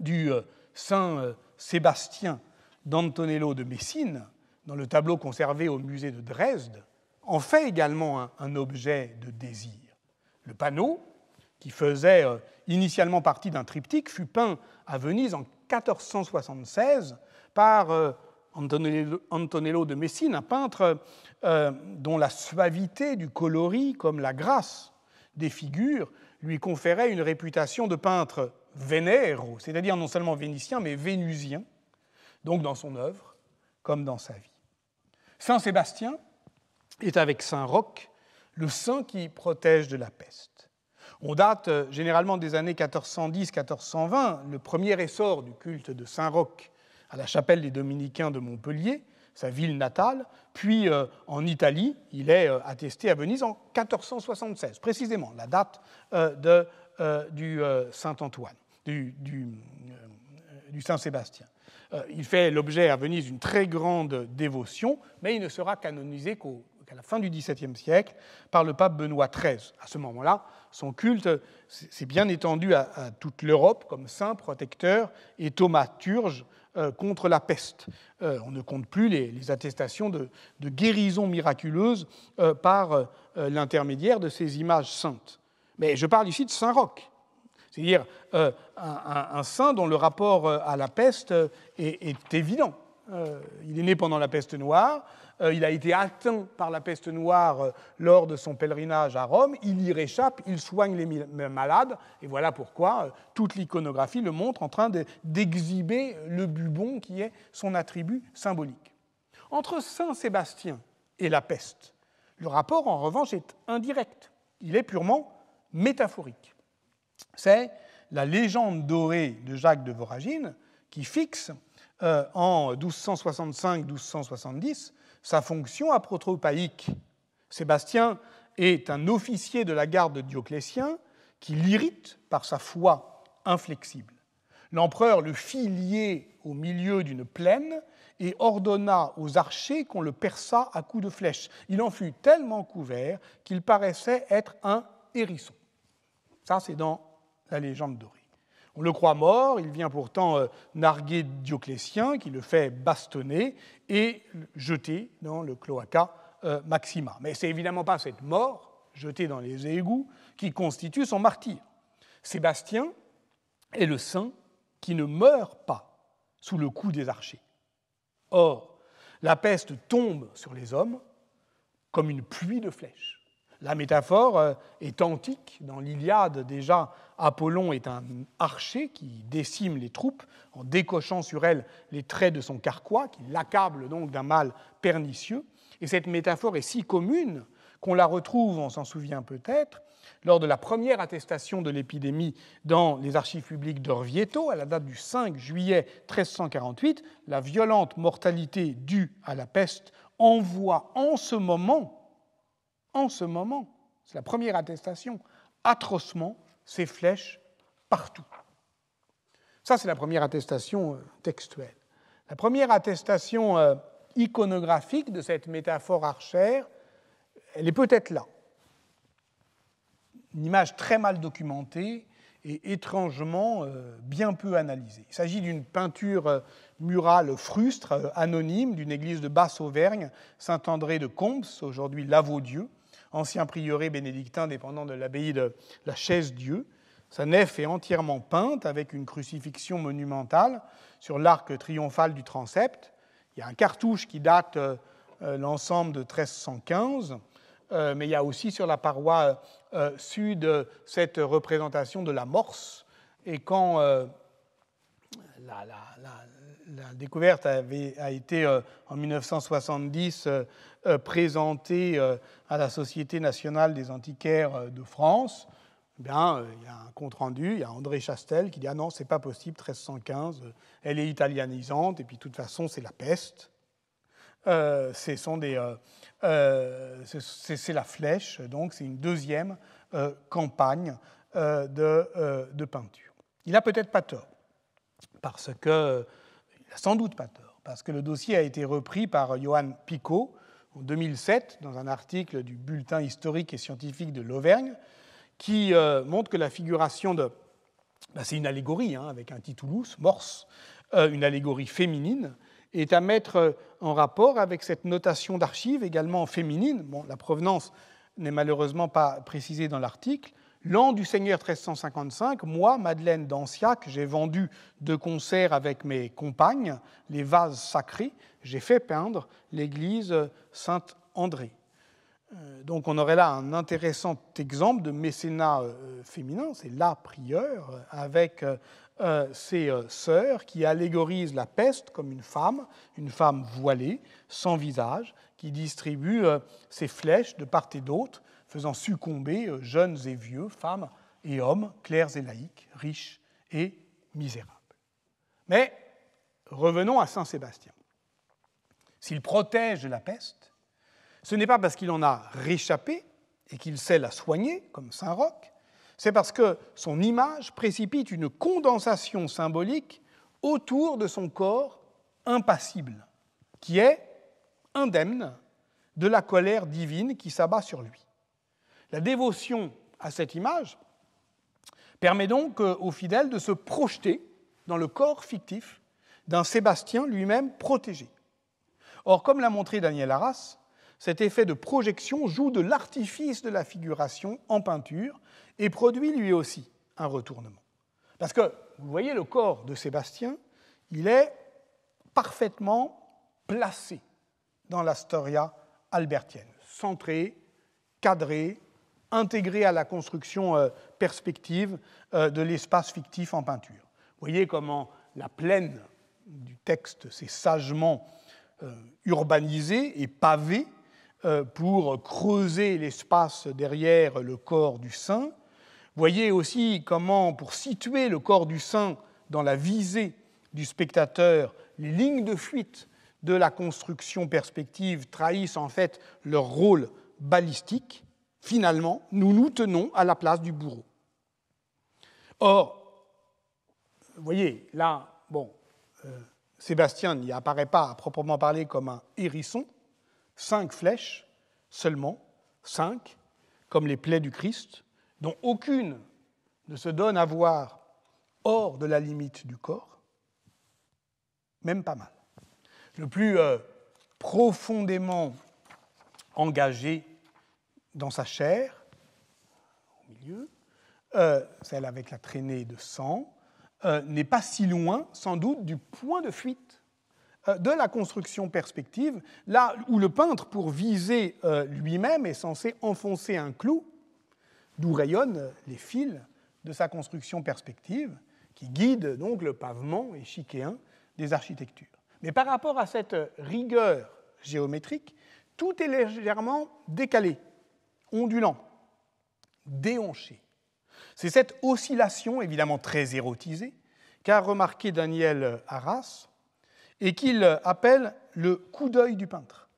du Saint Sébastien d'Antonello de Messine, dans le tableau conservé au musée de Dresde, en fait également un objet de désir. Le panneau, qui faisait initialement partie d'un triptyque, fut peint à Venise en 1476 par Antonello de Messine, un peintre euh, dont la suavité du coloris, comme la grâce des figures, lui conférait une réputation de peintre vénéro, c'est-à-dire non seulement vénitien, mais vénusien, donc dans son œuvre comme dans sa vie. Saint Sébastien est avec Saint Roch le saint qui protège de la peste. On date euh, généralement des années 1410-1420, le premier essor du culte de Saint Roch à la chapelle des Dominicains de Montpellier, sa ville natale, puis euh, en Italie, il est euh, attesté à Venise en 1476, précisément la date euh, du Saint-Antoine, du, du, du Saint-Sébastien. il fait l'objet à Venise d'une très grande dévotion, mais il ne sera canonisé qu'au à la fin du XVIIe siècle, par le pape Benoît XIII. À ce moment-là, son culte s'est bien étendu à, toute l'Europe comme saint protecteur et thaumaturge euh, contre la peste. Euh, on ne compte plus les, attestations de, de, guérison miraculeuse euh, par l'intermédiaire de ces images saintes. Mais je parle ici de Saint Roch, c'est-à-dire un, saint dont le rapport à la peste est, est évident. il est né pendant la peste noire, euh, il a été atteint par la peste noire euh, lors de son pèlerinage à Rome, il y réchappe, il soigne les euh, malades, et voilà pourquoi toute l'iconographie le montre en train d'exhiber le bubon qui est son attribut symbolique. Entre Saint Sébastien et la peste, le rapport en revanche est indirect, il est purement métaphorique. C'est la légende dorée de Jacques de Voragine qui fixe en 1265-1270 sa fonction apotropaïque. Sébastien est un officier de la garde de Dioclétien qui l'irrite par sa foi inflexible. L'empereur le fit lier au milieu d'une plaine et ordonna aux archers qu'on le perça à coups de flèche. Il en fut tellement couvert qu'il paraissait être un hérisson. Ça, c'est dans la légende dorée. On le croit mort, il vient pourtant euh, narguer Dioclétien, qui le fait bastonner et jeter dans le cloaca euh, Maxima. Mais c'est évidemment pas cette mort, jetée dans les égouts, qui constitue son martyr. Sébastien est le saint qui ne meurt pas sous le coup des archers. Or, la peste tombe sur les hommes comme une pluie de flèches. La métaphore euh, est antique. Dans l'Iliade, déjà, Apollon est un archer qui décime les troupes en décochant sur elles les traits de son carquois, qui l'accable donc d'un mal pernicieux. Et cette métaphore est si commune qu'on la retrouve, on s'en souvient peut-être, lors de la première attestation de l'épidémie dans les archives publiques d'Orvieto, à la date du 5 juillet 1348, la violente mortalité due à la peste envoie en ce moment, en ce moment, c'est la première attestation, atrocement ses flèches partout. Ça, c'est la première attestation euh, textuelle. La première attestation euh, iconographique de cette métaphore archère, elle est peut-être là. Une image très mal documentée et étrangement euh, bien peu analysée. Il s'agit d'une peinture murale frustre, anonyme, d'une église de Basse-Auvergne, Saint-André de combes aujourd'hui Lavaudieu ancien prieuré bénédictin dépendant de l'abbaye de la Chaise-Dieu. Sa nef est entièrement peinte avec une crucifixion monumentale sur l'arc triomphal du transept. Il y a un cartouche qui date euh, euh, l'ensemble de 1315, euh, mais il y a aussi sur la paroi sud cette représentation de la morse. Et quand la la découverte avait, a été euh, en 1970 euh, euh, présentée à la Société nationale des antiquaires de France, eh bien, il y a un compte-rendu, il y a André Chastel qui dit Ah non, c'est pas possible, 1315, elle est italianisante, et puis de toute façon, c'est la peste. Ce sont des c'est la flèche, donc c'est une deuxième campagne de, de, peinture. Il n'a peut-être pas tort, parce que il n'a sans doute pas tort, parce que le dossier a été repris par Johan Picot en 2007 dans un article du Bulletin historique et scientifique de l'Auvergne, qui euh, montre que la figuration de... Bah, c'est une allégorie, hein, avec un titulus, morse, euh, une allégorie féminine, est à mettre euh, en rapport avec cette notation d'archives également féminine. Bon, la provenance n'est malheureusement pas précisée dans l'article, L'an du Seigneur 1355, moi, Madeleine d'Anciac, j'ai vendu de concert avec mes compagnes les vases sacrés, j'ai fait peindre l'église Saint-André. Euh, donc on aurait là un intéressant exemple de mécénat euh, féminin, c'est la prieure, euh, avec ses sœurs qui allégorisent la peste comme une femme, une femme voilée, sans visage, qui distribue ses flèches de part et d'autre faisant succomber euh, jeunes et vieux, femmes et hommes, clairs et laïcs, riches et misérables. Mais revenons à Saint Sébastien. S'il protège la peste, ce n'est pas parce qu'il en a réchappé et qu'il sait la soigner, comme Saint Roch, c'est parce que son image précipite une condensation symbolique autour de son corps impassible, qui est indemne de la colère divine qui s'abat sur lui. La dévotion à cette image permet donc euh, aux fidèles de se projeter dans le corps fictif d'un Sébastien lui-même protégé. Or, comme l'a montré Daniel Arras, cet effet de projection joue de l'artifice de la figuration en peinture et produit lui aussi un retournement. Parce que, vous voyez, le corps de Sébastien, il est parfaitement placé dans la storia albertienne, centré, cadré, intégrée à la construction euh, perspective euh, de l'espace fictif en peinture. Vous voyez comment la plaine du texte s'est sagement euh, urbanisée et pavée pour creuser l'espace derrière le corps du saint. Voyez aussi comment, pour situer le corps du saint dans la visée du spectateur, les lignes de fuite de la construction perspective trahissent en fait leur rôle balistique finalement, nous nous tenons à la place du bourreau. Or, vous voyez, là, bon, euh, Sébastien n'y apparaît pas à proprement parler comme un hérisson, cinq flèches seulement, cinq, comme les plaies du Christ, dont aucune ne se donne à voir hors de la limite du corps, même pas mal. Le plus euh, profondément engagé dans sa chair, au milieu, euh, celle avec la traînée de sang, euh, n'est pas si loin, sans doute, du point de fuite euh, de la construction perspective, là où le peintre, pour viser lui-même, est censé enfoncer un clou, d'où rayonnent les fils de sa construction perspective, qui guide donc le pavement échiquéen des architectures. Mais par rapport à cette rigueur géométrique, tout est légèrement décalé ondulant, déhanché. C'est cette oscillation, évidemment très érotisée, qu'a remarqué Daniel Arras et qu'il appelle le coup d'œil du peintre.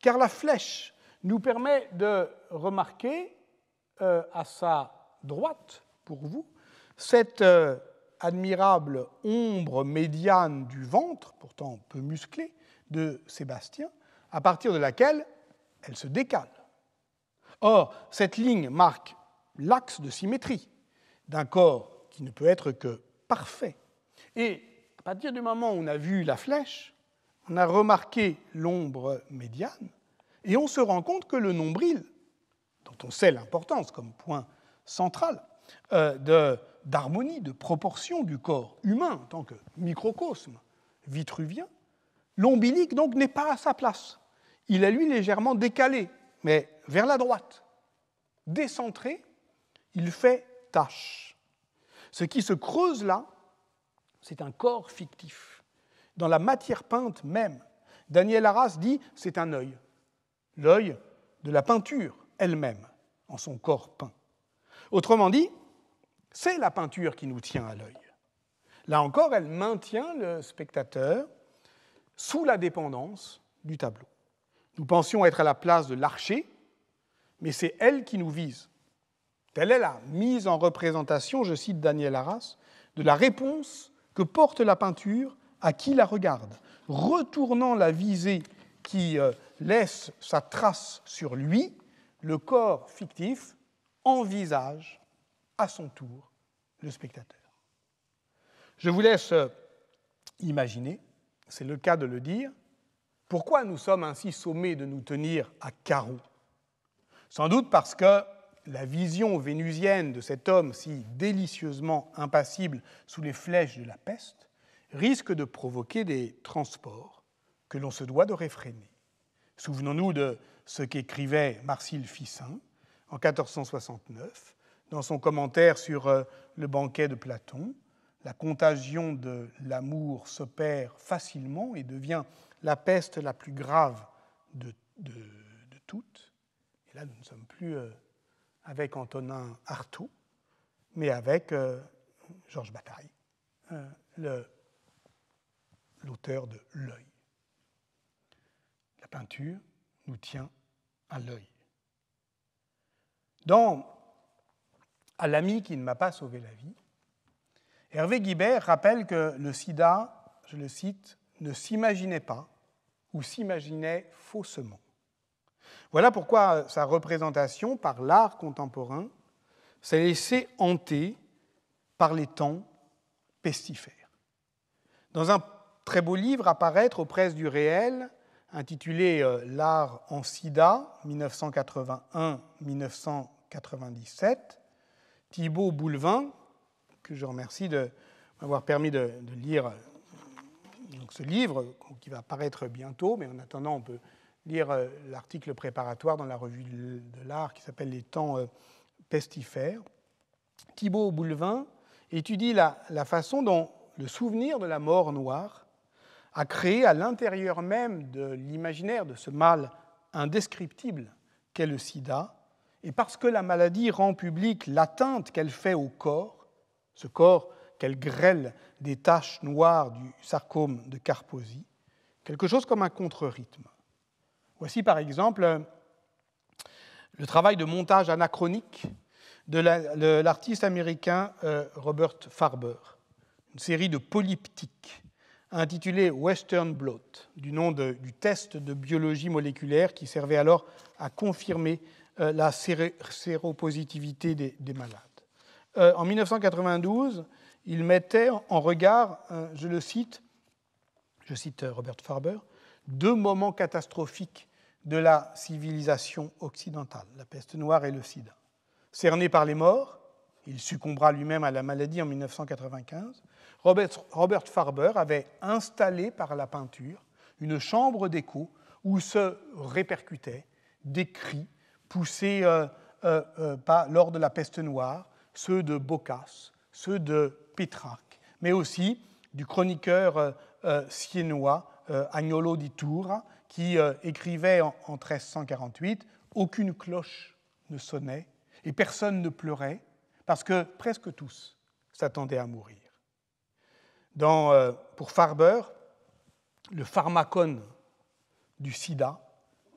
Car la flèche nous permet de remarquer euh, à sa droite, pour vous, cette euh, admirable ombre médiane du ventre, pourtant peu musclé, de Sébastien, à partir de laquelle elle se décale. Or, cette ligne marque l'axe de symétrie d'un corps qui ne peut être que parfait. Et à partir du moment où on a vu la flèche, on a remarqué l'ombre médiane, et on se rend compte que le nombril, dont on sait l'importance comme point central euh, d'harmonie, de, proportion du corps humain en tant que microcosme vitruvien, l'ombilique donc n'est pas à sa place. Il est lui légèrement décalé mais vers la droite. Décentré, il fait tâche. Ce qui se creuse là, c'est un corps fictif. Dans la matière peinte même, Daniel Arras dit c'est un œil, l'œil de la peinture elle-même, en son corps peint. Autrement dit, c'est la peinture qui nous tient à l'œil. Là encore, elle maintient le spectateur sous la dépendance du tableau. Nous pensions être à la place de l'archer, mais c'est elle qui nous vise. Telle est la mise en représentation, je cite Daniel Arras, de la réponse que porte la peinture à qui la regarde, retournant la visée qui euh, laisse sa trace sur lui, le corps fictif envisage à son tour le spectateur. Je vous laisse euh, imaginer, c'est le cas de le dire, pourquoi nous sommes ainsi sommés de nous tenir à carreaux Sans doute parce que la vision vénusienne de cet homme si délicieusement impassible sous les flèches de la peste risque de provoquer des transports que l'on se doit de réfréner. Souvenons-nous de ce qu'écrivait Marcille Ficin en 1469 dans son commentaire sur euh, le banquet de Platon. La contagion de l'amour s'opère facilement et devient la peste la plus grave de, toutes. Et là, nous ne sommes plus euh, avec Antonin Artaud, mais avec euh, Georges Bataille, euh, le l'auteur de L'œil. La peinture nous tient à l'œil. Dans À l'ami qui ne m'a pas sauvé la vie, Hervé Guibert rappelle que le sida, je le cite, ne s'imaginait pas ou s'imaginait faussement. Voilà pourquoi euh, sa représentation par l'art contemporain s'est laissée hanter par les temps pestifères. Dans un très beau livre à paraître aux presses du réel, intitulé euh, L'art en sida, 1981-1997, Thibaut Boulevin, que je remercie de m'avoir permis de lire euh, ce livre, qui va paraître bientôt, mais en attendant, on peut lire euh, l'article préparatoire dans la revue de l'art qui s'appelle Les temps euh, pestifères. Thibaut Boulevin étudie la, façon dont le souvenir de la mort noire a créé à l'intérieur même de l'imaginaire de ce mal indescriptible qu'est le sida, et parce que la maladie rend publique l'atteinte qu'elle fait au corps, ce corps qu'elle grêle des taches noires du sarcome de Carposi, quelque chose comme un contre-rythme. Voici par exemple le travail de montage anachronique de l'artiste américain euh, Robert Farber, une série de polyptiques intitulée Western Blot, du nom du test de biologie moléculaire qui servait alors à confirmer euh, la séropositivité des, malades. Euh, en 1992, il mettait en regard, euh, je le cite, je cite euh, Robert Farber, deux moments catastrophiques de la civilisation occidentale, la peste noire et le sida. Cerné par les morts, il succombera lui-même à la maladie en 1995, Robert, Farber avait installé par la peinture une chambre d'écho où se répercutaient des cris poussés euh, lors de la peste noire, ceux de Bocas, ceux de mais aussi du chroniqueur euh, euh, siennois euh, Agnolo di Tura, qui écrivait en, 1348 Aucune cloche ne sonnait et personne ne pleurait, parce que presque tous s'attendaient à mourir. pour Farber, le pharmacone du sida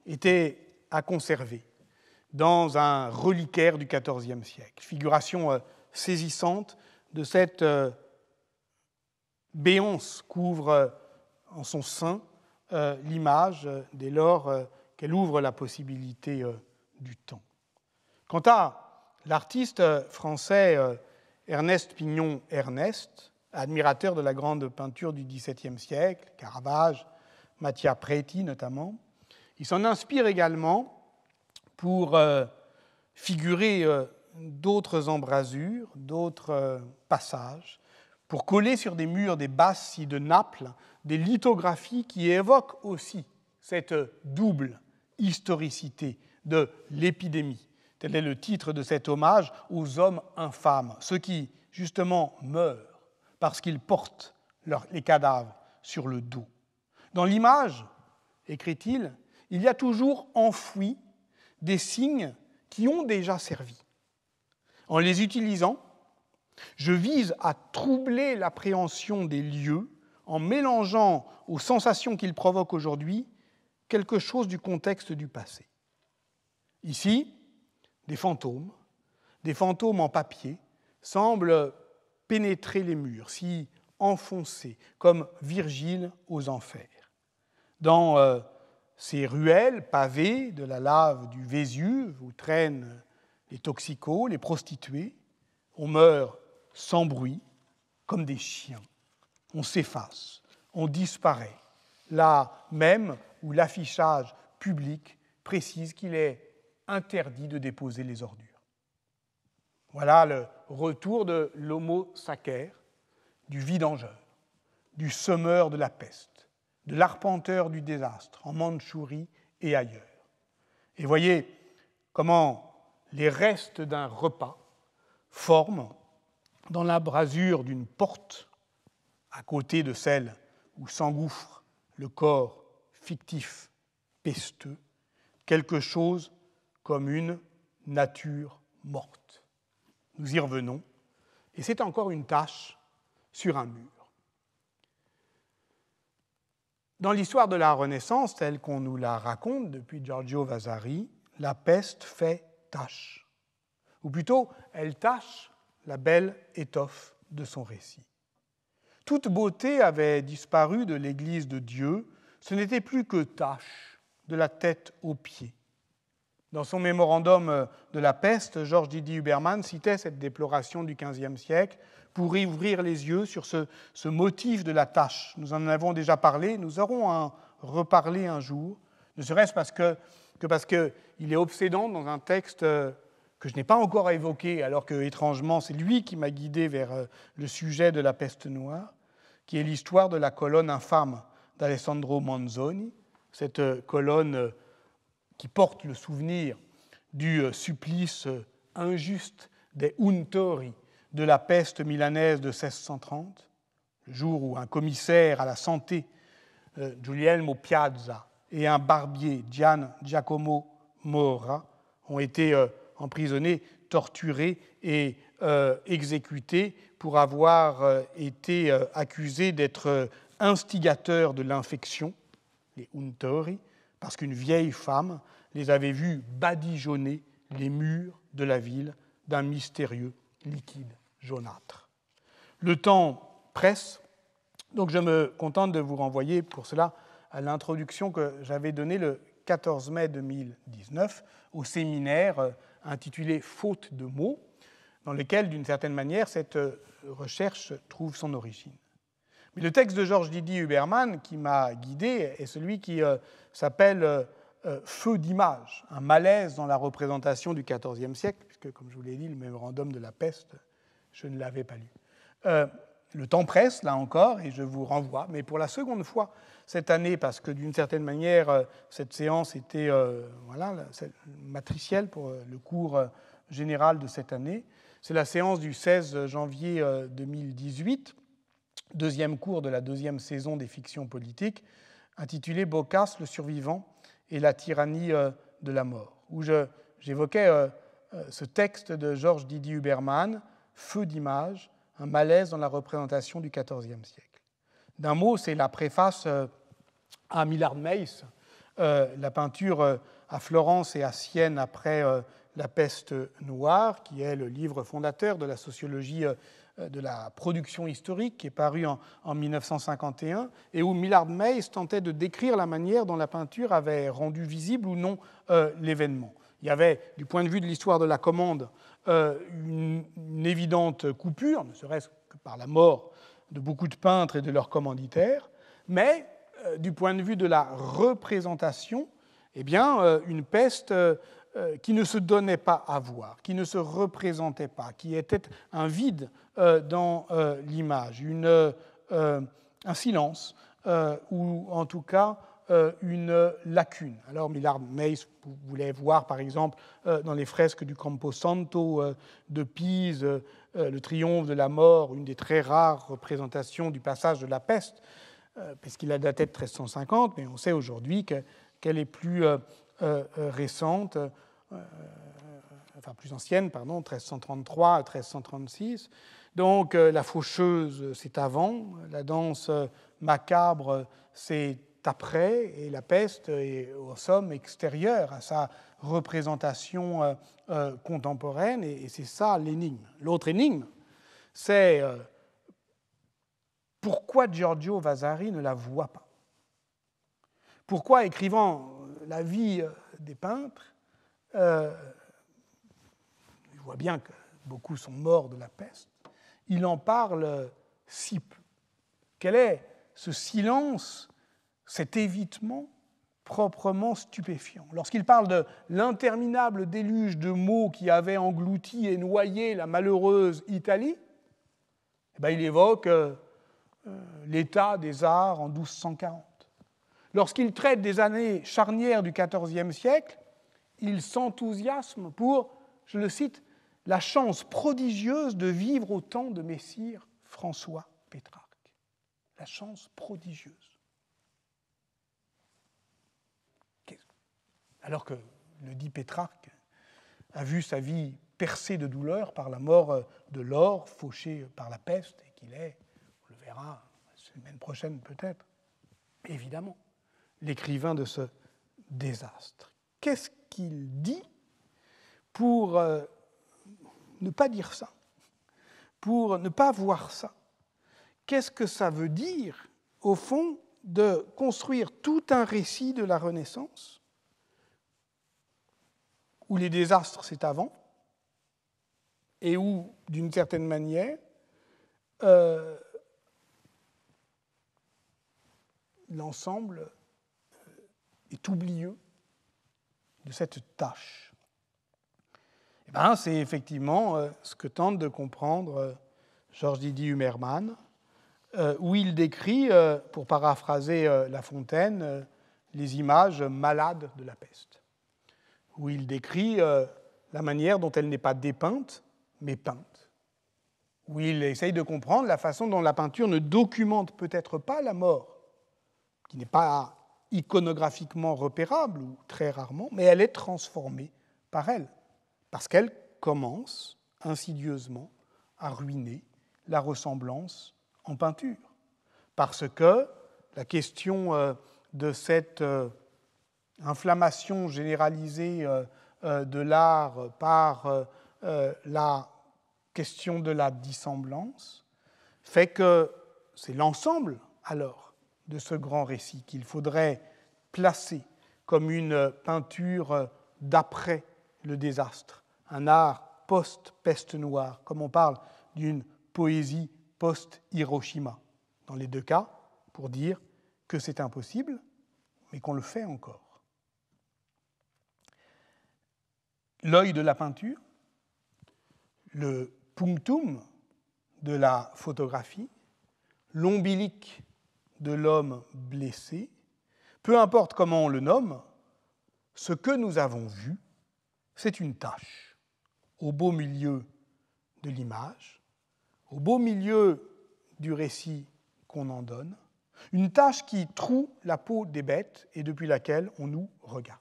était à conserver dans un reliquaire du XIVe siècle. Figuration saisissante de cette euh, béance couvre euh, en son sein euh, l'image dès lors qu'elle ouvre la possibilité du temps. Quant à l'artiste français Ernest Pignon Ernest, admirateur de la grande peinture du XVIIe siècle, Caravage, Mattia Preti notamment, il s'en inspire également pour figurer d'autres embrasures, d'autres euh, passages, pour coller sur des murs des bassi de Naples des lithographies qui évoquent aussi cette double historicité de l'épidémie. Tel est le titre de cet hommage aux hommes infâmes, ceux qui, justement, meurent parce qu'ils portent les cadavres sur le dos. Dans l'image, écrit-il, il y a toujours enfoui des signes qui ont déjà servi. En les utilisant, je vise à troubler l'appréhension des lieux en mélangeant aux sensations qu'ils provoquent aujourd'hui quelque chose du contexte du passé. Ici, des fantômes, des fantômes en papier, semblent pénétrer les murs, s'y enfoncer, comme Virgile aux enfers. Dans euh, ces ruelles pavées de la lave du Vésuve, où traînent les toxicos, les prostituées. On meurt sans bruit, comme des chiens. On s'efface, on disparaît, là même où l'affichage public précise qu'il est interdit de déposer les ordures. Voilà le retour de l'homo sacer, du vidangeur, du semeur de la peste, de l'arpenteur du désastre en Mandchourie et ailleurs. Et voyez comment les restes d'un repas forment, dans la brasure d'une porte, à côté de celle où s'engouffre le corps fictif pesteux, quelque chose comme une nature morte. Nous y revenons, et c'est encore une tâche sur un mur. Dans l'histoire de la Renaissance, telle qu'on nous la raconte depuis Giorgio Vasari, la peste fait tâche, ou plutôt elle tâche la belle étoffe de son récit. Toute beauté avait disparu de l'Église de Dieu, ce n'était plus que tâche, de la tête aux pieds. Dans son mémorandum de la peste, Georges Didier Huberman citait cette déploration du XVe siècle pour y ouvrir les yeux sur ce, motif de la tâche. Nous en avons déjà parlé, nous aurons à en reparler un jour, ne serait-ce parce que parce qu'il est obsédant dans un texte euh, que je n'ai pas encore évoqué, alors que étrangement c'est lui qui m'a guidé vers euh, le sujet de la peste noire, qui est l'histoire de la colonne infâme d'Alessandro Manzoni, cette euh, colonne qui porte le souvenir du supplice injuste des Untori de la peste milanaise de 1630, le jour où un commissaire à la santé, Giulielmo Piazza, et un barbier, Gian Giacomo Mora, ont été euh, emprisonnés, torturés et euh, exécutés pour avoir euh, été accusés d'être instigateurs de l'infection, les Untori, parce qu'une vieille femme les avait vus badigeonner les murs de la ville d'un mystérieux liquide jaunâtre. Le temps presse, donc je me contente de vous renvoyer pour cela à l'introduction que j'avais donnée le 14 mai 2019 au séminaire euh, intitulé Faute de mots, dans lequel, d'une certaine manière, cette euh, recherche trouve son origine. Mais le texte de Georges Didier Huberman qui m'a guidé est celui qui euh, s'appelle Feu d'image, un malaise dans la représentation du XIVe siècle, puisque, comme je vous l'ai dit, le mémorandum de la peste, je ne l'avais pas lu. Le temps presse, là encore, et je vous renvoie, mais pour la seconde fois cette année, parce que d'une certaine manière, euh, cette séance était euh, voilà, matricielle pour euh, le cours général de cette année. C'est la séance du 16 janvier 2018, deuxième cours de la deuxième saison des fictions politiques, intitulée Bocas, le survivant et la tyrannie de la mort, où j'évoquais ce texte de Georges Didier Huberman, Feu d'image, un malaise dans la représentation du XIVe siècle. D'un mot, c'est la préface euh, à Millard Meiss, euh, la peinture euh, à Florence et à Sienne après La peste noire, qui est le livre fondateur de la sociologie de la production historique, qui est paru en, 1951, et où Millard Meis tentait de décrire la manière dont la peinture avait rendu visible ou non l'événement. Il y avait, du point de vue de l'histoire de la commande, euh, une, évidente coupure, ne serait-ce que par la mort de beaucoup de peintres et de leurs commanditaires, mais euh, du point de vue de la représentation, eh bien, euh, une peste qui ne se donnait pas à voir, qui ne se représentait pas, qui était un vide dans l'image, un silence, ou en tout cas euh, une lacune. Alors Millard vous voulait voir par exemple euh, dans les fresques du Campo Santo euh, de Pise le triomphe de la mort, une des très rares représentations du passage de la peste, parce qu'il a daté de 1350, mais on sait aujourd'hui qu'elle est plus récente, enfin plus ancienne, pardon, 1333 à 1336. Donc la faucheuse, c'est avant, la danse macabre, c'est après, et la peste est en somme extérieure à sa représentation euh, euh, contemporaine, et, c'est ça l'énigme. L'autre énigme, c'est euh, pourquoi Giorgio Vasari ne la voit pas Pourquoi, écrivant la vie des peintres, il voit bien que beaucoup sont morts de la peste, il en parle si peu Quel est ce silence cet évitement proprement stupéfiant. Lorsqu'il parle de l'interminable déluge de mots qui avait englouti et noyé la malheureuse Italie, eh ben, il évoque euh, euh, l'état des arts en 1240. Lorsqu'il traite des années charnières du XIVe siècle, il s'enthousiasme pour, je le cite, la chance prodigieuse de vivre au temps de Messire François Pétrarque. La chance prodigieuse. Alors que le dit Pétrarque a vu sa vie percée de douleur par la mort de l'or, fauché par la peste, et qu'il est, on le verra la semaine prochaine peut-être, évidemment, l'écrivain de ce désastre. Qu'est-ce qu'il dit pour euh, ne pas dire ça, pour ne pas voir ça Qu'est-ce que ça veut dire, au fond, de construire tout un récit de la Renaissance où les désastres, c'est avant, et où, d'une certaine manière, euh, l'ensemble euh, est oublieux de cette tâche. Eh ben, c'est effectivement euh, ce que tente de comprendre Georges Didier Humerman, où il décrit, pour paraphraser La Fontaine, les images malades de la peste où il décrit euh, la manière dont elle n'est pas dépeinte, mais peinte, où il essaye de comprendre la façon dont la peinture ne documente peut-être pas la mort, qui n'est pas iconographiquement repérable, ou très rarement, mais elle est transformée par elle, parce qu'elle commence insidieusement à ruiner la ressemblance en peinture, parce que la question euh, de cette euh, inflammation généralisée euh, euh, de l'art par euh, la question de la dissemblance, fait que c'est l'ensemble alors de ce grand récit qu'il faudrait placer comme une peinture d'après le désastre, un art post-peste noire, comme on parle d'une poésie post-Hiroshima. Dans les deux cas, pour dire que c'est impossible, mais qu'on le fait encore. l'œil de la peinture, le punctum de la photographie, l'ombilique de l'homme blessé, peu importe comment on le nomme, ce que nous avons vu, c'est une tâche au beau milieu de l'image, au beau milieu du récit qu'on en donne, une tâche qui troue la peau des bêtes et depuis laquelle on nous regarde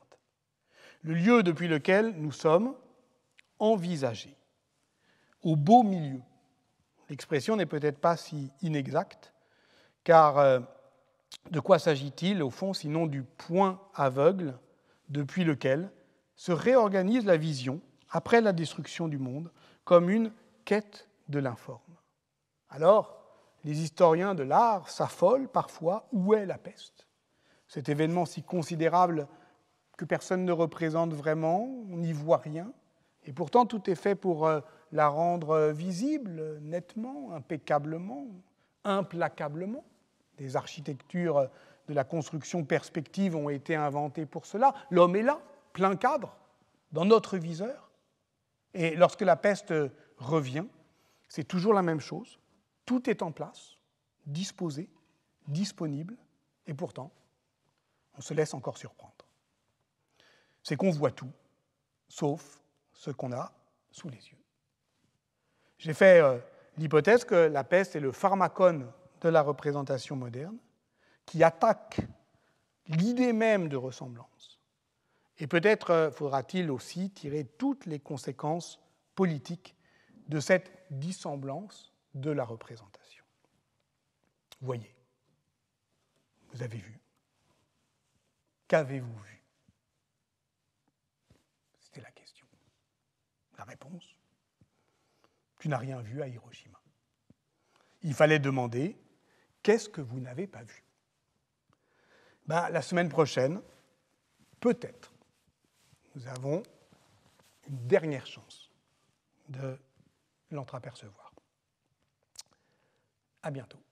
le lieu depuis lequel nous sommes envisagés, au beau milieu. L'expression n'est peut-être pas si inexacte, car euh, de quoi s'agit-il au fond sinon du point aveugle depuis lequel se réorganise la vision après la destruction du monde comme une quête de l'informe. Alors, les historiens de l'art s'affolent parfois où est la peste. Cet événement si considérable que personne ne représente vraiment, on n'y voit rien. Et pourtant, tout est fait pour euh, la rendre euh, visible, nettement, impeccablement, implacablement. Des architectures euh, de la construction perspective ont été inventées pour cela. L'homme est là, plein cadre, dans notre viseur. Et lorsque la peste revient, c'est toujours la même chose. Tout est en place, disposé, disponible, et pourtant, on se laisse encore surprendre c'est qu'on voit tout, sauf ce qu'on a sous les yeux. J'ai fait euh, l'hypothèse que la peste est le pharmacone de la représentation moderne qui attaque l'idée même de ressemblance. Et peut-être euh, faudra-t-il aussi tirer toutes les conséquences politiques de cette dissemblance de la représentation. Voyez, vous avez vu. Qu'avez-vous vu réponse Tu n'as rien vu à Hiroshima. Il fallait demander Qu'est-ce que vous n'avez pas vu ben, La semaine prochaine, peut-être, nous avons une dernière chance de l'entreapercevoir. À bientôt.